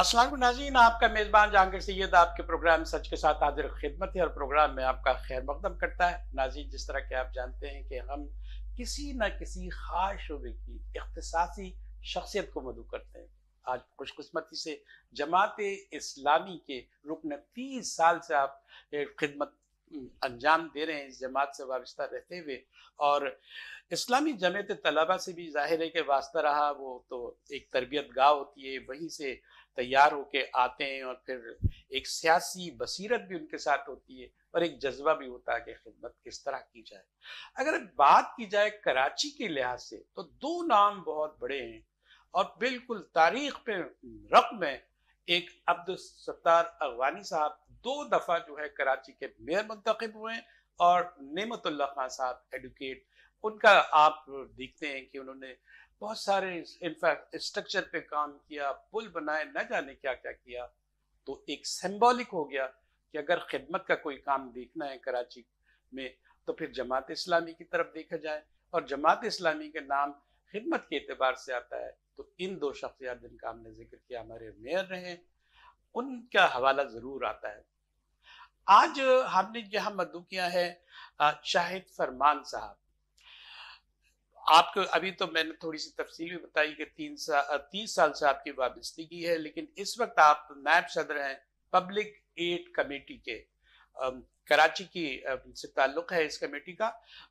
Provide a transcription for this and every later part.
असलम नाजीन आपका मेज़बान जहांगीर सैद आपके प्रोग्राम सच के साथ हाजिर खिदमत है और प्रोग्राम में आपका खैर मकदम करता है नाजीन जिस तरह के आप जानते हैं कि हम किसी न किसी खास शुबे की इख्तसासी शख्सियत को मदू करते हैं आज खुशकस्मती से जमात इस्लामी के रुकन तीस साल से आप खिदमत अंजाम दे रहे हैं इस जमात से वाबस्ता रहते हुए और इस्लामी जमत तलबा से भी जाहिर है कि वास्ता रहा वो तो एक तरबियत गाह होती है वहीं से तैयार होके आते हैं और फिर एक सियासी बसीरत भी उनके साथ होती है और एक जज्बा भी होता है कि खिदमत किस तरह की जाए अगर बात की जाए कराची के लिहाज से तो दो नाम बहुत बड़े हैं और बिल्कुल तारीख पे रकम है एक अब्दुल सत्तार अगवानी साहब दो दफ़ा जो है कराची के मेयर मुंतखब हुए और नेमतुल्ला खान साहब एडवोकेट उनका आप देखते हैं कि उन्होंने बहुत सारे इनफैक्ट स्ट्रक्चर पे काम किया पुल बनाए न जाने क्या क्या किया तो एक सिंबॉलिक हो गया कि अगर खिदमत का कोई काम देखना है कराची में तो फिर जमात इस्लामी की तरफ देखा जाए और जमात इस्लामी के नाम खिदमत के अतबार से आता है तो इन दो शख्सियात जिनका हमने जिक्र किया हमारे मेयर रहे उनका हवाला ज़रूर आता है आज हमने यहाँ मदू किया है शाहिद फरमान साहब आपको अभी तो मैंने थोड़ी सी तफसील भी बताई कि तीन सा तीस साल से आपकी वाबस्तगी है लेकिन इस वक्त आप नायब सदर हैं पब्लिक एड कमेटी के कराची की से ताल्लुक है इस कमेटी का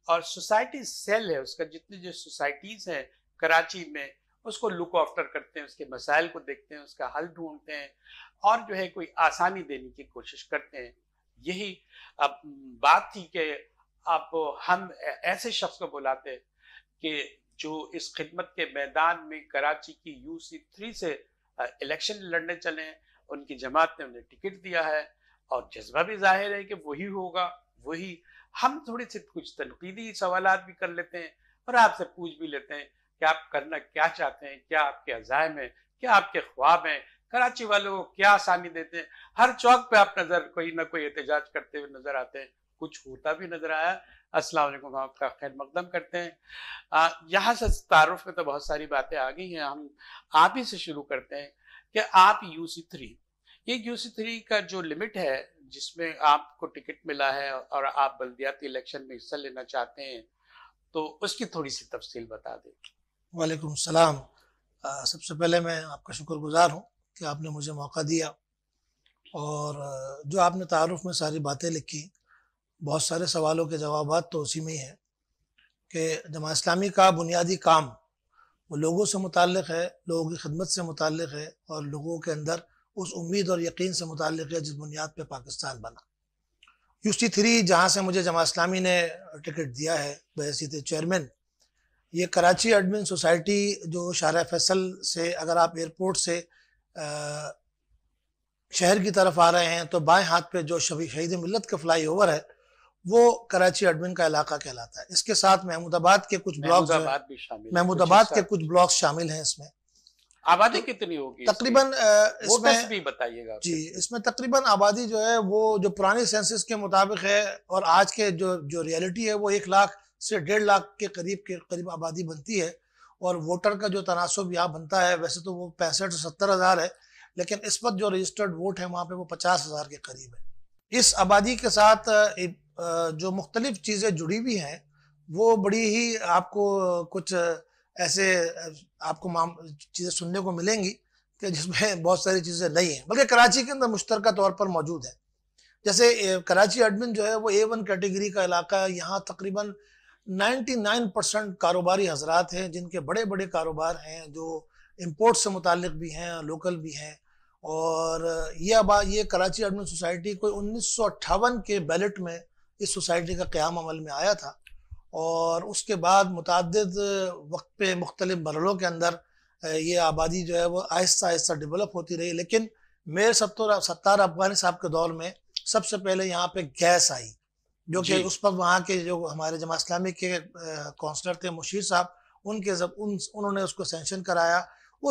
और सोसाइटी सेल है उसका जितनी जो सोसाइटीज़ हैं कराची में उसको लुक आफ्टर करते हैं उसके मसाइल को देखते हैं उसका हल ढूंढते हैं और जो है कोई आसानी देने की कोशिश करते हैं यही अब बात थी कि आप हम ऐसे शख्स को बुलाते हैं कि जो इस खिदमत के मैदान में कराची की यू सी थ्री से इलेक्शन लड़ने चले उनकी जमात ने उन्हें टिकट दिया है और जज्बा भी जाहिर है कि वही होगा वही हम थोड़ी सी कुछ तनकीदी सवाल भी कर लेते हैं और आपसे पूछ भी लेते हैं कि आप करना क्या चाहते हैं क्या आपके अजायम है क्या आपके ख्वाब हैं कराची वालों को क्या आसानी देते हैं हर चौक पे आप नजर कोई ना कोई एहतजाज करते हुए नजर आते हैं कुछ होता भी नजर आया अस्सलाम वालेकुम आपका खैर मकदम करते हैं यहाँ से तारफ़ में तो बहुत सारी बातें आ गई हैं हम आप ही से शुरू करते हैं कि आप यू सी थ्री ये यू सी थ्री का जो लिमिट है जिसमें आपको टिकट मिला है और आप बल्दियाती इलेक्शन में हिस्सा लेना चाहते हैं तो उसकी थोड़ी सी तफसील बता दें वालेकुम सलाम सबसे पहले मैं आपका शुक्रगुजार हूँ कि आपने मुझे मौका दिया और जो आपने तारफ़ में सारी बातें लिखी बहुत सारे सवालों के जवाब तो उसी में ही हैं कि जमा इस्लामी का बुनियादी काम वो लोगों से मुतक़ है लोगों की खदमत से मुतक़ है और लोगों के अंदर उस उम्मीद और यकीन से मुतक़ है जिस बुनियाद पर पाकिस्तान बना सी थ्री जहाँ से मुझे जमा इस्लामी ने टिकट दिया है बहसीत चेयरमैन ये कराची एडमिन सोसाइटी जो शार फैसल से अगर आप एयरपोर्ट से आ, शहर की तरफ आ रहे हैं तो बाएं हाथ पे जो शहीद मिलत का फ्लाई ओवर है वो कराची अडमिन का इलाका कहलाता है इसके साथ महमूदाबाद के कुछ ब्लॉक महमूदाबाद के कुछ ब्लॉक शामिल हैं इसमें आबादी कितनी होगी तकरीबन इसमें भी बताइएगा जी इसमें तकरीबन आबादी जो है वो जो पुरानी सेंसिस के मुताबिक है और आज के जो जो रियलिटी है वो एक लाख से डेढ़ लाख के करीब के करीब आबादी बनती है और वोटर का जो तनासब यहाँ बनता है वैसे तो वो पैंसठ से सत्तर हज़ार है लेकिन इस वक्त जो रजिस्टर्ड वोट है वहाँ पे वो पचास हज़ार के करीब है इस आबादी के साथ जो मुख्तलिफ चीज़ें जुड़ी हुई हैं वो बड़ी ही आपको कुछ ऐसे आपको चीज़ें सुनने को मिलेंगी कि जिसमें बहुत सारी चीज़ें नहीं हैं बल्कि कराची के अंदर मुश्तर तौर पर मौजूद है जैसे कराची एडमिन जो है वो ए वन कैटेगरी का इलाका है यहाँ तकरीबन 99 परसेंट कारोबारी हजरात हैं जिनके बड़े बड़े कारोबार हैं जो इम्पोर्ट से मुतक भी हैं लोकल भी हैं और यह अब ये कराची एडमिन सोसाइटी को उन्नीस के बैलेट में इस सोसाइटी का क्याम अमल में आया था और उसके बाद मुतद वक्त पे मुख्तलि मरलों के अंदर ये आबादी जो है वो आहिस्ता आहिस्ता डेवलप होती रही लेकिन मेयर सत्तर सत्तार अफगानी साहब के दौर में सबसे पहले यहाँ पे गैस आई जो कि उस पर वहाँ के जो हमारे जमा इस्लामी के काउंसलर थे मुशीर साहब उनके जब उन उन्होंने उसको सेंशन कराया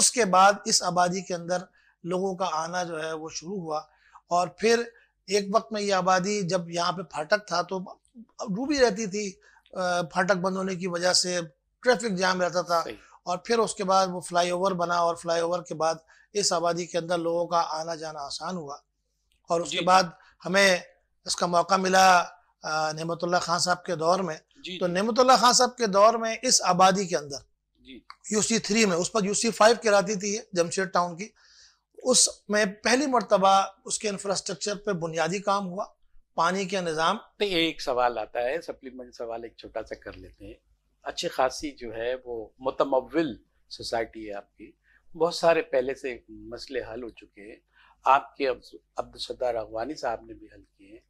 उसके बाद इस आबादी के अंदर लोगों का आना जो है वो शुरू हुआ और फिर एक वक्त में ये आबादी जब यहाँ पे फाटक था तो डूबी रहती थी फाटक बंद होने की वजह से ट्रैफिक जाम रहता था और फिर उसके बाद वो फ्लाईओवर बना और फ्लाईओवर के बाद इस आबादी के अंदर लोगों का आना जाना आसान हुआ और उसके बाद हमें इसका मौका मिला नमतुल्ला खान साहब के दौर में तो नमतुल्ला खान साहब के दौर में इस आबादी के अंदर यूसी थ्री में उस पर यूसी फाइव कराती थी जमशेद टाउन की उसमें पहली मरतबा उसके इंफ्रास्ट्रक्चर पर बुनियादी काम हुआ पानी के निज़ाम तो एक सवाल आता है सप्लीमेंट सवाल एक छोटा सा कर लेते हैं अच्छी खासी जो है वो मुतमवल सोसाइटी है आपकी बहुत सारे पहले से मसले हल हो चुके हैं आपके अब्दुलसदार अगवानी साहब ने भी हल किए हैं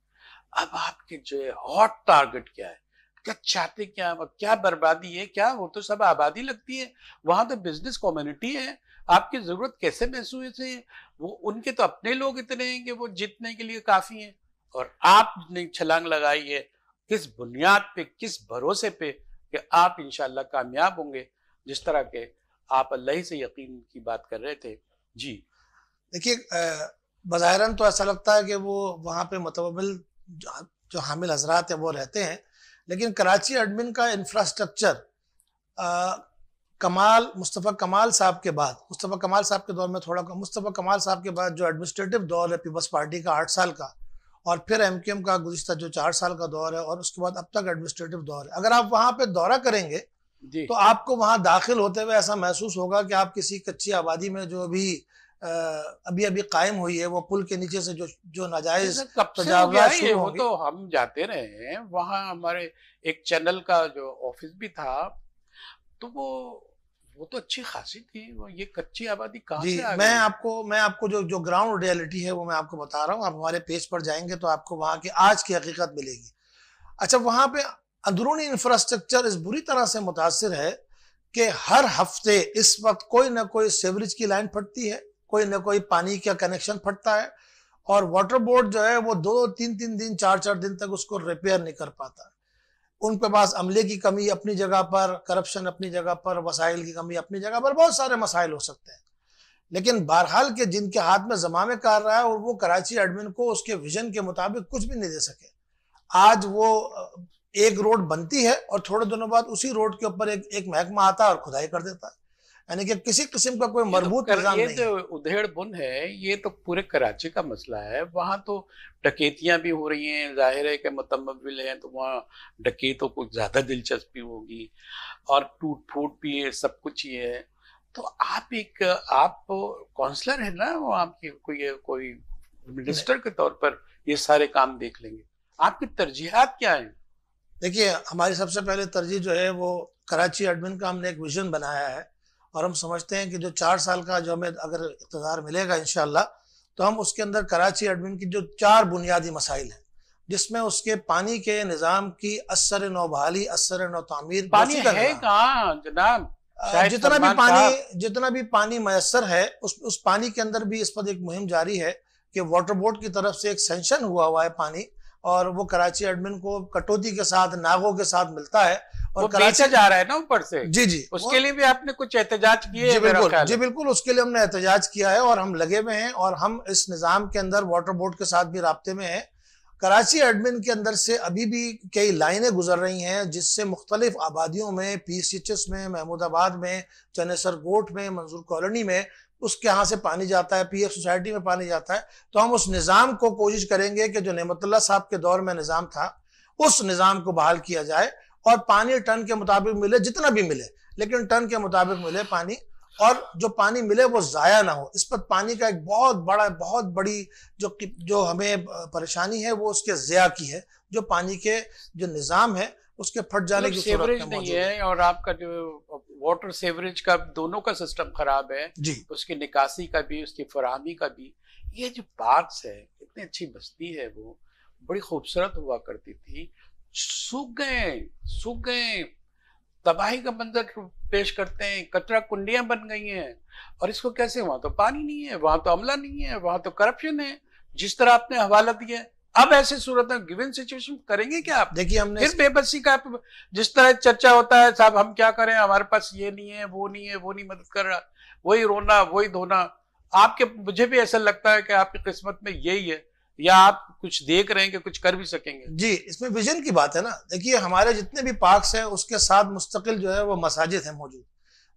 अब आपके जो है हॉट टारगेट क्या है क्या चाहते क्या क्या बर्बादी है क्या वो तो सब आबादी लगती है वहाँ तो बिजनेस कम्युनिटी है आपकी जरूरत कैसे महसूस है वो उनके तो अपने लोग इतने हैं कि वो जीतने के लिए काफी हैं और आपने छलांग लगाई है किस बुनियाद पे किस भरोसे पे कि आप इनशाला कामयाब होंगे जिस तरह के आप अल्लाह ही से यकीन की बात कर रहे थे जी देखिए बज़ाहरन तो ऐसा लगता है कि वो वहाँ पे मतबल जो हामिल हजरात हैं वो रहते हैं लेकिन कराची एडमिन का इंफ्रास्ट्रक्चर कमाल मुस्तफ़ा कमाल साहब के बाद मुस्तफ़ा कमाल साहब के दौर में थोड़ा कम मुस्तफ़ा कमाल साहब के बाद जो एडमिनिस्ट्रेटिव दौर है पीपल्स पार्टी का आठ साल का और फिर एम के एम का गुजशत जो चार साल का दौर है और उसके बाद अब तक एडमिनिस्ट्रेटिव दौर है अगर आप वहाँ पर दौरा करेंगे तो आपको वहाँ दाखिल होते हुए ऐसा महसूस होगा कि आप किसी कच्ची आबादी में जो अभी अभी अभी कायम हुई है वो पुल के नीचे से जो जो नाजायज कब वो तो हम जाते रहे हैं वहाँ हमारे एक चैनल का जो ऑफिस भी था तो वो वो तो अच्छी खासी थी वो ये कच्ची आबादी कहाँ जी, से आ मैं आपको मैं आपको जो जो ग्राउंड रियलिटी है वो मैं आपको बता रहा हूँ आप हमारे पेज पर जाएंगे तो आपको वहाँ की आज की हकीकत मिलेगी अच्छा वहाँ पे अंदरूनी इंफ्रास्ट्रक्चर इस बुरी तरह से मुतासर है कि हर हफ्ते इस वक्त कोई ना कोई सीवरेज की लाइन फटती है कोई ना कोई पानी का कनेक्शन फटता है और वाटर बोर्ड जो है वो दो तीन तीन दिन चार चार दिन तक उसको रिपेयर नहीं कर पाता उनके पास अमले की कमी अपनी जगह पर करप्शन अपनी जगह पर वसाइल की कमी अपनी जगह पर बहुत सारे मसाइल हो सकते हैं लेकिन बहरहाल के जिनके हाथ में जमाने कर रहा है और वो कराची एडमिन को उसके विजन के मुताबिक कुछ भी नहीं दे सके आज वो एक रोड बनती है और थोड़े दिनों बाद उसी रोड के ऊपर एक एक महकमा आता है और खुदाई कर देता है यानी कि किसी किस्म का कोई मरबूत तो ये जो उधेड़ बुन है ये तो पूरे कराची का मसला है वहाँ तो डकैतियां भी हो रही हैं जाहिर है कि मतमबिल हैं तो वहाँ डकैतों को ज़्यादा दिलचस्पी होगी और टूट फूट भी है सब कुछ ही है तो आप एक आप काउंसलर है ना वो आपकी कोई कोई मिनिस्टर के तौर पर ये सारे काम देख लेंगे आपकी तरजीहत क्या है देखिए हमारी सबसे पहले तरजीह जो है वो कराची एडमिन का हमने एक विजन बनाया है और हम समझते हैं कि जो चार साल का जो हमें अगर इकतदार मिलेगा इन तो हम उसके अंदर कराची एडमिन की जो चार बुनियादी मसाइल हैं जिसमें उसके पानी के निज़ाम की असर नौ बहाली असर नौ तमीर पानी है जनाब जितना भी पानी जितना भी पानी मैसर है उस उस पानी के अंदर भी इस पर एक मुहिम जारी है कि वाटर बोर्ड की तरफ से एक सेंशन हुआ हुआ है पानी और वो कराची एडमिन को कटौती के साथ नागों के साथ मिलता है और कराची जा रहा है ना ऊपर से जी जी उसके लिए भी आपने कुछ एहतजाज किए जी बिल्कुल जी बिल्कुल उसके लिए हमने एहतजाज किया है और हम लगे हुए हैं और हम इस निज़ाम के अंदर वाटर बोर्ड के साथ भी रबते में है कराची एडमिन के अंदर से अभी भी कई लाइनें गुजर रही हैं जिससे मुख्तलिफ आबादियों में पी सी एच एस में महमूदाबाद में चनेसर कोट में मंजूर कॉलोनी में उसके यहाँ से पानी जाता है पी एफ सोसाइटी में पानी जाता है तो हम उस निज़ाम को कोशिश करेंगे कि जो नमतल्ला साहब के दौर में निज़ाम था उस निज़ाम को बहाल किया जाए और पानी टन के मुताबिक मिले जितना भी मिले लेकिन टन के मुताबिक मिले पानी और जो पानी मिले वो ज़ाया ना हो इस पर पानी का एक बहुत बड़ा बहुत बड़ी जो जो हमें परेशानी है वो उसके ज़िया की है जो पानी के जो निज़ाम है उसके फट जाने मतलब की सेवरेज नहीं है और आपका जो वाटर सेवरेज का दोनों का सिस्टम खराब है जी उसकी निकासी का भी उसकी फरहमी का भी ये जो पार्क है इतनी अच्छी बस्ती है वो बड़ी खूबसूरत हुआ करती थी सूख गए सूख गए तबाही का मंजर पेश करते हैं कचरा कुंडियां बन गई हैं और इसको कैसे वहां तो पानी नहीं है वहां तो अमला नहीं है वहां तो करप्शन है जिस तरह आपने हवाला दिया अब ऐसे सूरत में गिवन सिचुएशन करेंगे क्या आप देखिए हमने फिर बेबसी का जिस तरह चर्चा होता है साहब हम क्या करें हमारे पास ये नहीं है वो नहीं है वो नहीं मदद कर रहा वही रोना वही धोना आपके मुझे भी ऐसा लगता है कि आपकी किस्मत में यही है या आप कुछ देख रहे हैं कि कुछ कर भी सकेंगे जी इसमें विजन की बात है ना देखिए हमारे जितने भी पार्क्स हैं उसके साथ मुस्तकिल जो है वो मसाजिद है मौजूद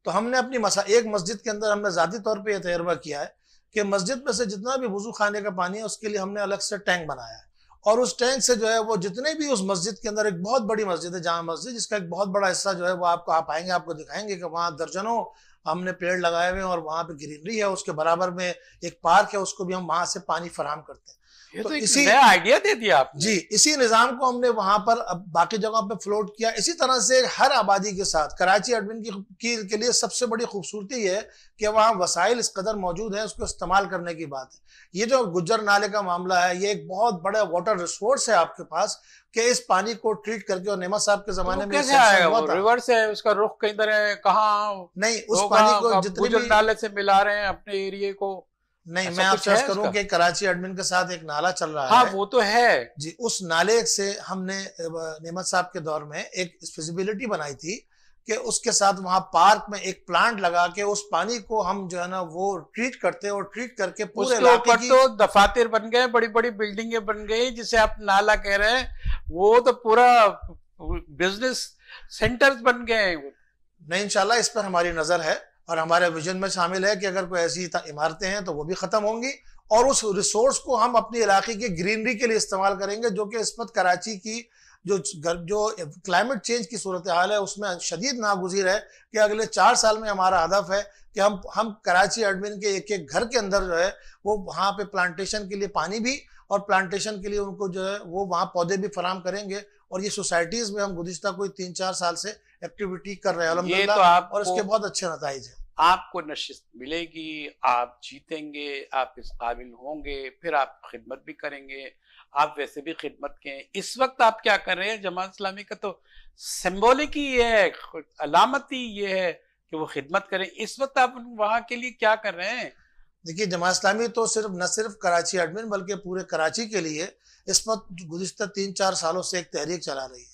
तो हमने अपनी मसा एक मस्जिद के अंदर हमने ज़ाती तौर पर यह तजर्बा किया है कि मस्जिद में से जितना भी वजू खाने का पानी है उसके लिए हमने अलग से टैंक बनाया है और उस टैंक से जो है वो जितने भी उस मस्जिद के अंदर एक बहुत बड़ी मस्जिद है जहाँ मस्जिद जिसका एक बहुत बड़ा हिस्सा जो है वो आपको आप आएंगे आपको दिखाएंगे कि वहाँ दर्जनों हमने पेड़ लगाए हुए हैं और वहाँ पे ग्रीनरी है उसके बराबर में एक पार्क है उसको भी हम वहाँ से पानी फराम करते हैं तो तो इसी नया आइडिया दे दिया आपने जी इसी निज़ाम को हमने वहां पर अब बाकी जगह पे फ्लोट किया इसी तरह से हर आबादी के साथ कराची एडमिन की, की के लिए सबसे बड़ी खूबसूरती है कि वहाँ वसाइल इस कदर मौजूद है उसको इस्तेमाल करने की बात है ये जो गुजर नाले का मामला है ये एक बहुत बड़ा वाटर रिसोर्स है आपके पास के इस पानी को ट्रीट करके और नेमा साहब के तो जमाने में कैसे आएगा रिवर्स है उसका रुख कहीं तरह कहा नहीं उस पानी को जितने नाले से मिला रहे हैं अपने एरिए को नहीं मैं आप करूं कि कराची एडमिन के साथ एक नाला चल रहा हाँ, है वो तो है जी उस नाले से हमने नेमत साहब के दौर में एक फिजिबिलिटी बनाई थी कि उसके साथ वहाँ पार्क में एक प्लांट लगा के उस पानी को हम जो है ना वो ट्रीट करते और ट्रीट करके पूरे की... तो दफातर बन गए बड़ी बड़ी बिल्डिंगे बन गई जिसे आप नाला कह रहे हैं वो तो पूरा बिजनेस सेंटर्स बन गए नहीं इंशाल्लाह इस पर हमारी नजर है और हमारे विजन में शामिल है कि अगर कोई ऐसी इमारतें हैं तो वो भी ख़त्म होंगी और उस रिसोर्स को हम अपने इलाके की ग्रीनरी के लिए इस्तेमाल करेंगे जो कि इस वक्त कराची की जो जो क्लाइमेट चेंज की सूरत हाल है उसमें शदीद नागुजीर है कि अगले चार साल में हमारा हदफ है कि हम हम कराची एडमिन के एक एक घर के अंदर जो है वो वहाँ पे प्लांटेशन के लिए पानी भी और प्लांटेशन के लिए उनको जो है वो वहाँ पौधे भी फराम करेंगे और ये सोसाइटीज़ में हम गुजशत कोई तीन चार साल से एक्टिविटी कर रहे हैं ये तो आप और इसके बहुत अच्छे नतज है आपको नशिस्त मिलेगी आप जीतेंगे आप इस काबिल होंगे फिर आप खिदमत भी करेंगे आप वैसे भी खिदमत के इस वक्त आप क्या कर रहे हैं जमात इस्लामी का तो सिम्बोलिक ही ये है अलामती ये है कि वो खिदमत करें इस वक्त आप वहाँ के लिए क्या कर रहे हैं देखिए जमात इस्लामी तो सिर्फ न सिर्फ कराची एडमिन बल्कि पूरे कराची के लिए इस वक्त गुजशत तीन चार सालों से एक तहरीक चला रही है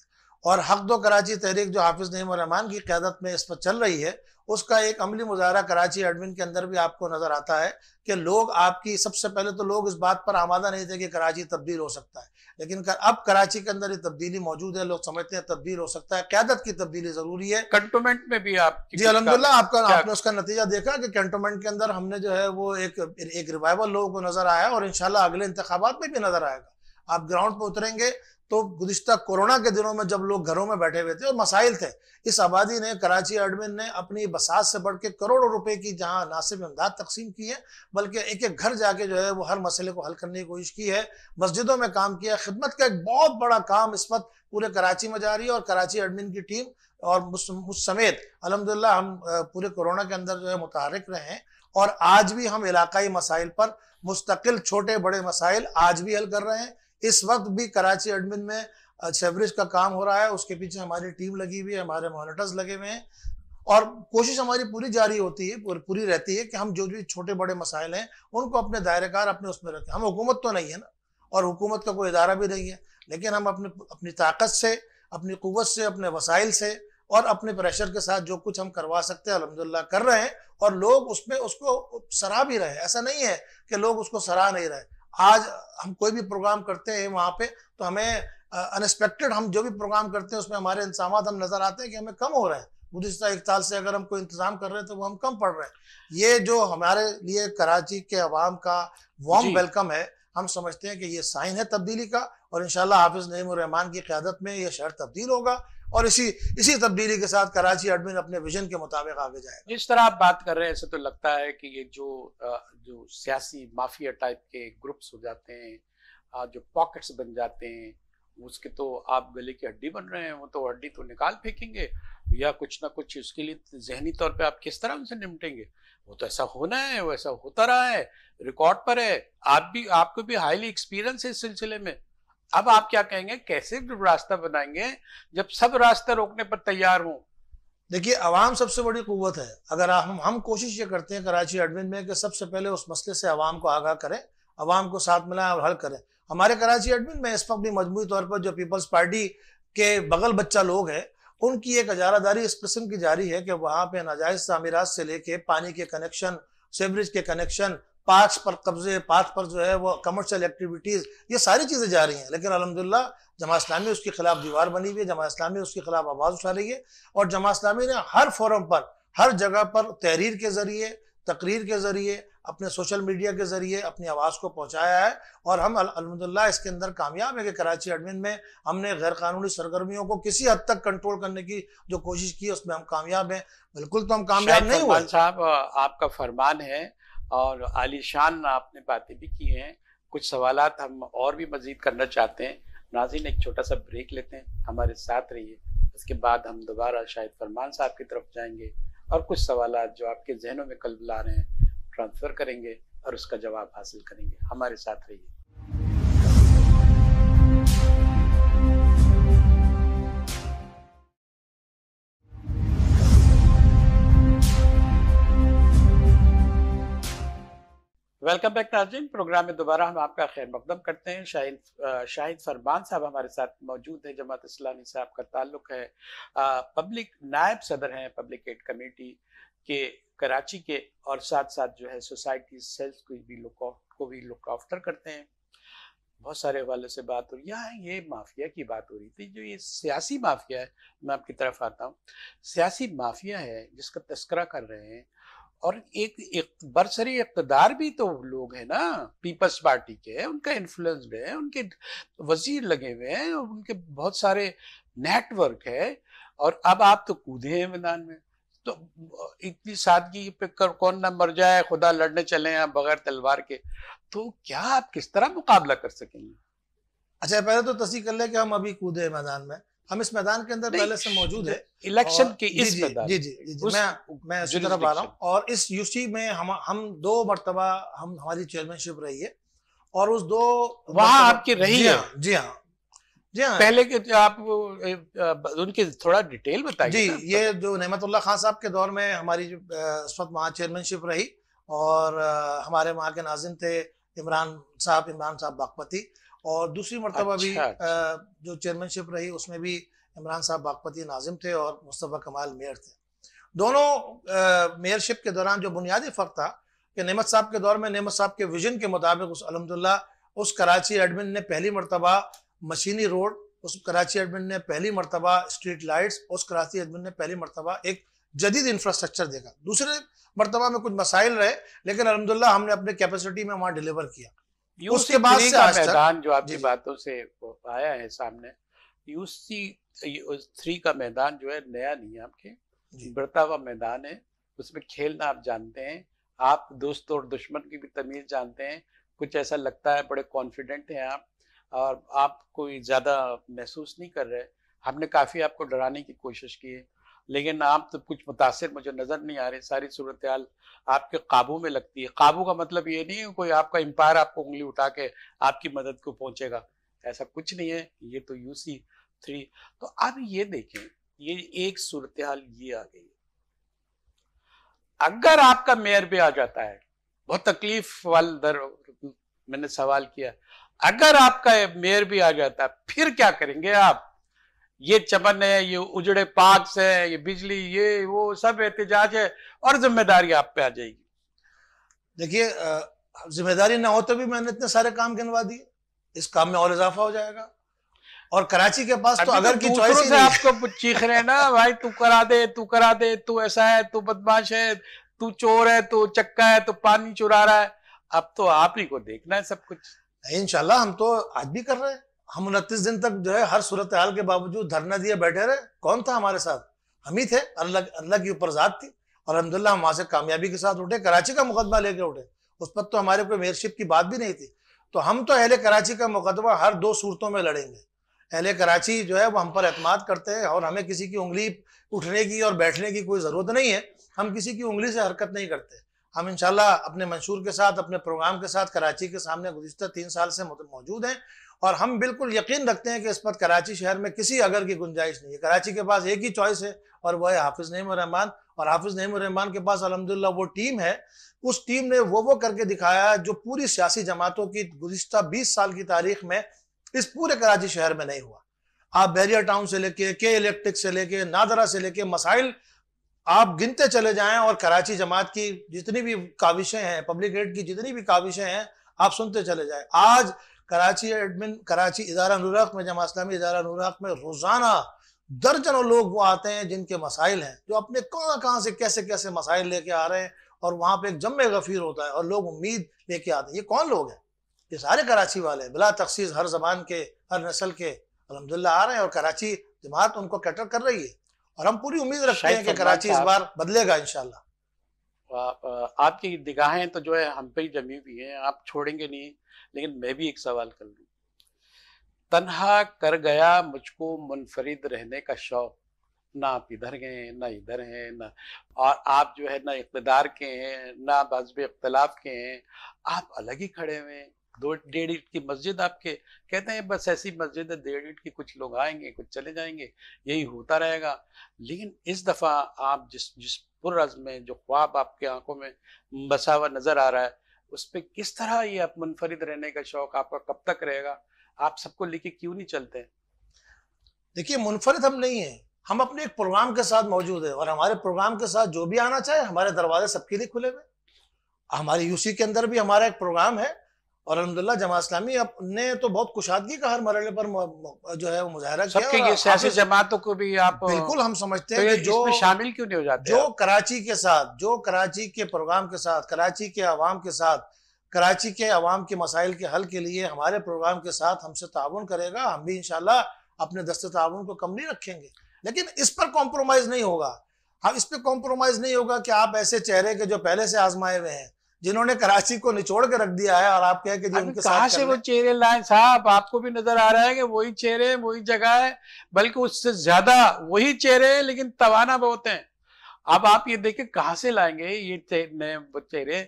और हक दो कराची तहरीक जो हाफिज़ नईम रहमान की क्यादत में इस पर चल रही है उसका एक अमली मुजाहरा कराची एडमिन के अंदर भी आपको नज़र आता है कि लोग आपकी सबसे पहले तो लोग इस बात पर आमादा नहीं थे कि कराची तब्दील हो सकता है लेकिन कर, अब कराची के अंदर ये तब्दीली मौजूद है लोग समझते हैं तब्दील हो सकता है क्यादत की तब्दीली ज़रूरी है कंटोमेंट में भी आप जी अलहमदुल्ला आपका आपने उसका नतीजा देखा कि कंटोमेंट के अंदर हमने जो है वो एक एक रिवाइवल लोगों को नज़र आया और इनशाला अगले इंतबात में भी नज़र आएगा आप ग्राउंड पर उतरेंगे तो गुजशत कोरोना के दिनों में जब लोग घरों में बैठे हुए थे और मसाइल थे इस आबादी ने कराची एडमिन ने अपनी बसात से बढ़ के करोड़ों रुपए की जहां नासिब इमदाद तकसीम की है बल्कि एक एक घर जाके जो है वो हर मसले को हल करने की कोशिश की है मस्जिदों में काम किया है खिदमत का एक बहुत बड़ा काम इस वक्त पूरे कराची में जा रही है और कराची एडमिन की टीम और मुझ समेत अलहमदिल्ला हम पूरे कोरोना के अंदर जो है मुतहरक रहे हैं और आज भी हम इलाकई मसाइल पर मुस्तकिल छोटे बड़े मसाइल आज भी हल कर रहे हैं इस वक्त भी कराची एडमिन में सेवरेज का काम हो रहा है उसके पीछे हमारी टीम लगी हुई है हमारे मॉनिटर्स लगे हुए हैं और कोशिश हमारी पूरी जारी होती है पूरी रहती है कि हम जो भी छोटे बड़े मसाइल हैं उनको अपने दायरेकार अपने उसमें रखें हम हुकूमत तो नहीं है ना और हुकूमत का कोई इदारा भी नहीं है लेकिन हम अपने अपनी ताकत से अपनी कुत से अपने वसाइल से और अपने प्रेशर के साथ जो कुछ हम करवा सकते हैं अलहमदिल्ला कर रहे हैं और लोग उसमें उसको सराह भी रहे ऐसा नहीं है कि लोग उसको सराह नहीं रहे आज हम कोई भी प्रोग्राम करते हैं वहाँ पे तो हमें अनएक्सपेक्टेड हम जो भी प्रोग्राम करते हैं उसमें हमारे इंतजाम हम नजर आते हैं कि हमें कम हो रहे हैं गुजशत एक साल से अगर हम कोई इंतजाम कर रहे हैं तो वो हम कम पड़ रहे हैं ये जो हमारे लिए कराची के अवाम का वार्म वेलकम है हम समझते हैं कि ये साइन है तब्दीली का और इन हाफिज नईम रहमान की क्यादत में यह शहर तब्दील होगा और इसी इसी तब्दीली के साथ कराची एडमिन अपने विजन के मुताबिक आगे जाए जिस तरह आप बात कर रहे हैं ऐसे तो लगता है कि ये जो जो सियासी माफिया टाइप के ग्रुप्स हो जाते हैं जो पॉकेट्स बन जाते हैं उसके तो आप गले की हड्डी बन रहे हैं वो तो हड्डी तो निकाल फेंकेंगे या कुछ ना कुछ उसके लिए तो जहनी तौर पे आप किस तरह उनसे निपटेंगे वो तो ऐसा होना है वो ऐसा होता रहा है रिकॉर्ड पर है आप भी आपको भी हाईली एक्सपीरियंस है इस सिलसिले में अब आप क्या कहेंगे कैसे रास्ता बनाएंगे जब सब रास्ता रोकने पर तैयार हूं देखिए अवाम सबसे बड़ी कुत है अगर हम हम कोशिश ये करते हैं कराची एडमिन में कि सबसे पहले उस मसले से अवाम को आगाह करें अवाम को साथ मिलाएं और हल करें हमारे कराची एडमिन में इस वक्त भी मजमू तौर पर जो पीपल्स पार्टी के बगल बच्चा लोग हैं उनकी एक अजारादारी इस किस्म की जारी है कि वहाँ पे नाजायज तमीरत से लेके पानी के कनेक्शन सेवरेज के कनेक्शन पार्ट्स पर कब्जे पार्क पर जो है वो कमर्शियल एक्टिविटीज़ ये सारी चीज़ें जा रही हैं लेकिन अलहमदिल्ला जमा इस्लामी उसके खिलाफ दीवार बनी हुई है जमा इस्लामी उसके खिलाफ आवाज़ उठा रही है और जमा इस्लामी ने हर फोरम पर हर जगह पर तहरीर के ज़रिए तकरीर के ज़रिए अपने सोशल मीडिया के ज़रिए अपनी आवाज़ को पहुँचाया है और हम अलहमदिल्ला इसके अंदर कामयाब है कि कराची एडमिन में हमने गैर कानूनी सरगर्मियों को किसी हद तक कंट्रोल करने की जो कोशिश की है उसमें हम कामयाब हैं बिल्कुल तो हम कामयाब नहीं हुए साहब आपका फरमान है और आलिशान आपने बातें भी की हैं कुछ सवाल हम और भी मजीद करना चाहते हैं नाजिन एक छोटा सा ब्रेक लेते हैं हमारे साथ रहिए इसके बाद हम दोबारा शाहिद फरमान साहब की तरफ जाएंगे और कुछ सवाल जो आपके जहनों में कल बुला रहे हैं ट्रांसफ़र करेंगे और उसका जवाब हासिल करेंगे हमारे साथ रहिए वेलकम बैक नाजिन प्रोग्राम में दोबारा हम आपका खैर मकदम करते हैं शाहिद शाहिद फरमान साहब हमारे साथ मौजूद हैं जमात इस्लामी साहब का ताल्लुक है आ, पब्लिक नायब सदर हैं पब्लिक एड कमेटी के कराची के और साथ साथ जो है सोसाइटी सेल्स को भी लुक को भी लुक आफ्टर करते हैं बहुत सारे हवाले से बात हो रही है ये माफिया की बात हो रही थी जो ये सियासी माफिया है मैं आपकी तरफ आता हूँ सियासी माफिया है जिसका तस्करा कर रहे हैं और एक, एक बरसरी इकतदार भी तो लोग हैं ना पीपल्स पार्टी के उनका इन्फ्लुएंस है उनके वजीर लगे हुए हैं उनके बहुत सारे नेटवर्क है और अब आप तो कूदे हैं मैदान में तो इतनी सादगी पे कर कौन ना मर जाए खुदा लड़ने चले आप बगैर तलवार के तो क्या आप किस तरह मुकाबला कर सकेंगे अच्छा पहले तो तस्वीर कर ले कि हम अभी कूदे मैदान में हम इस मैदान के अंदर पहले से मौजूद है इलेक्शन के इस जी मैदान जी जी, जी, जी मैं मैं इसी तरफ आ रहा हूँ और इस यूसी में हम हम दो मरतबा हम हमारी चेयरमैनशिप रही है और उस दो वहां आपकी रही है हाँ, जी हाँ जी हाँ पहले के तो आप उनके थोड़ा डिटेल बताइए जी ये जो नहमतुल्ला खान साहब के दौर में हमारी उस वक्त वहाँ चेयरमैनशिप रही और हमारे वहाँ के नाजिम थे इमरान साहब इमरान साहब बागपति और दूसरी मरतबा अच्छा, भी आ, अच्छा। जो चेयरमैनशिप रही उसमें भी इमरान साहब बागपति नाजिम थे और मुस्तफ़ा कमाल मेयर थे दोनों मेयरशिप के दौरान जो बुनियादी फ़र्क था कि नमत साहब के दौर में नमत साहब के विजन के मुताबिक उस अलहमदिल्ला उस कराची एडमिन ने पहली मरतबा मशीनी रोड उस कराची एडमिन ने पहली मरतबा स्ट्रीट लाइट्स उस कराची एडमिन ने पहली मरतबा एक जदीद इंफ्रास्ट्रक्चर देखा दूसरे मरतबा में कुछ मसाइल रहे लेकिन अलहमदिल्ला हमने अपने कैपेसिटी में वहाँ डिलीवर किया उसके बाद से आज मैदान जो आपकी बातों से आया है सामने यूसी थ्री का मैदान जो है नया नहीं है आपके बढ़ता हुआ मैदान है उसमें खेलना आप जानते हैं आप दोस्त और दुश्मन की भी तमीज जानते हैं कुछ ऐसा लगता है बड़े कॉन्फिडेंट हैं आप और आप कोई ज़्यादा महसूस नहीं कर रहे हमने काफ़ी आपको डराने की कोशिश की है लेकिन आप तो कुछ मुतासर मुझे नज़र नहीं आ रहे सारी सूरत हाल आपके काबू में लगती है काबू का मतलब ये नहीं है कोई आपका एम्पायर आपको उंगली उठा के आपकी मदद को पहुंचेगा ऐसा कुछ नहीं है ये तो यूसी थ्री तो आप ये देखें ये एक सूरत हाल ये आ गई अगर आपका मेयर भी आ जाता है बहुत तकलीफ वाल दर मैंने सवाल किया अगर आपका मेयर भी आ जाता है फिर क्या करेंगे आप ये चमन है ये उजड़े पाक्स है ये बिजली ये वो सब एहतजाज है और जिम्मेदारी आप पे आ जाएगी देखिए जिम्मेदारी ना हो तो भी मैंने इतने सारे काम गिनवा दिए इस काम में और इजाफा हो जाएगा और कराची के पास तो अगर तो की चॉइस से आपको चीख रहे हैं ना भाई तू करा दे तू करा दे तू ऐसा है तू बदमाश है तू चोर है तू चक्का है तू पानी चुरा रहा है अब तो आप ही को देखना है सब कुछ इनशाला हम तो आज भी कर रहे हैं हम उनतीस दिन तक जो है हर सूरत हाल के बावजूद धरना दिए बैठे रहे कौन था हमारे साथ हम ही थे अल्लाह अल्लाह की ऊपर ज़ात थी और अलहमदिल्ला हम वहाँ से कामयाबी के साथ उठे कराची का मुकदमा लेके उठे उस पर तो हमारे कोई मेयरशिप की बात भी नहीं थी तो हम तो अहले कराची का मुकदमा हर दो सूरतों में लड़ेंगे अहले कराची जो है वो हम पर अतमाद करते हैं और हमें किसी की उंगली उठने की और बैठने की कोई ज़रूरत नहीं है हम किसी की उंगली से हरकत नहीं करते हम इंशाल्लाह अपने मंशूर के साथ अपने प्रोग्राम के साथ कराची के सामने गुजशत तीन साल से मौजूद हैं और हम बिल्कुल यकीन रखते हैं कि इस पर कराची शहर में किसी अगर की गुंजाइश नहीं है कराची के पास एक ही चॉइस है और वह है हाफिज़ रहमान और हाफिज़ रहमान के पास अलहमदिल्ला वो टीम है उस टीम ने वो वो करके दिखाया जो पूरी सियासी जमातों की गुजशत बीस साल की तारीख में इस पूरे कराची शहर में नहीं हुआ आप बैरियर टाउन से लेके के इलेक्ट्रिक से लेके नादरा से लेके मसाइल आप गिनते चले जाएं और कराची जमात की जितनी भी काविशें हैं पब्लिक रेड की जितनी भी काविशें हैं आप सुनते चले जाएं आज कराची एडमिन कराची इदारा नूराक में जमा इस्लामी इदारा नूराक में रोज़ाना दर्जनों लोग वो आते हैं जिनके मसाइल हैं जो अपने कहाँ कहाँ से कैसे कैसे मसाइल लेके आ रहे हैं और वहाँ पे एक जम गफीर होता है और लोग उम्मीद लेके आते हैं ये कौन लोग हैं ये सारे कराची वाले हैं बिला तखसीस हर जबान के हर नस्ल के अलहमदिल्ला आ रहे हैं और कराची जमात उनको कैटर कर रही है और हम पूरी उम्मीद रखते हैं कि कराची इस बार बदलेगा इनशाला आपकी निगाहें तो जो है हम पे ही जमी हुई है आप छोड़ेंगे नहीं लेकिन मैं भी एक सवाल कर लू तन्हा कर गया मुझको मुनफरिद रहने का शौक ना आप इधर गए ना इधर हैं ना और आप जो है ना इकतदार के हैं ना बाजब इख्तलाफ के हैं आप अलग ही खड़े हुए हैं दो डेढ़ ईट की मस्जिद आपके कहते हैं बस ऐसी मस्जिद है डेढ़ ईट की कुछ लोग आएंगे कुछ चले जाएंगे यही होता रहेगा लेकिन इस दफ़ा आप जिस जिस पुरज़ में जो ख्वाब आपके आंखों में बसा हुआ नज़र आ रहा है उस पर किस तरह ये आप रहने का शौक आपका कब तक रहेगा आप सबको लेके क्यों नहीं चलते देखिए मुनफरिद हम नहीं है हम अपने एक प्रोग्राम के साथ मौजूद है और हमारे प्रोग्राम के साथ जो भी आना चाहे हमारे दरवाजे सबके लिए खुले हुए हमारे यूसी के अंदर भी हमारा एक प्रोग्राम है और अलहमदिल्ला जमात इस्लामी ने तो बहुत कुशादगी का हर मरले पर जो है वो मुजाहरा किया सियासी जमातों को भी आप बिल्कुल हम समझते हैं तो जो शामिल क्यों नहीं हो जाते जो कराची के साथ जो कराची के प्रोग्राम के साथ कराची के आवाम के साथ कराची के आवाम के मसाइल के हल के लिए हमारे प्रोग्राम के साथ हमसे ताउन करेगा हम भी इनशाला अपने दस्त ताउन को कम नहीं रखेंगे लेकिन इस पर कॉम्प्रोमाइज नहीं होगा हम हाँ, इस पर कॉम्प्रोमाइज नहीं होगा कि आप ऐसे चेहरे के जो पहले से आजमाए हुए हैं जिन्होंने कराची को निचोड़ के रख दिया है और आप कह के जी उनके साथ से वो चेहरे लाए साहब आपको भी नजर आ रहा है कि वही चेहरे वही जगह है बल्कि उससे ज्यादा वही चेहरे है लेकिन तवाना बहुत है अब आप ये देखें कहा से लाएंगे ये नए चेहरे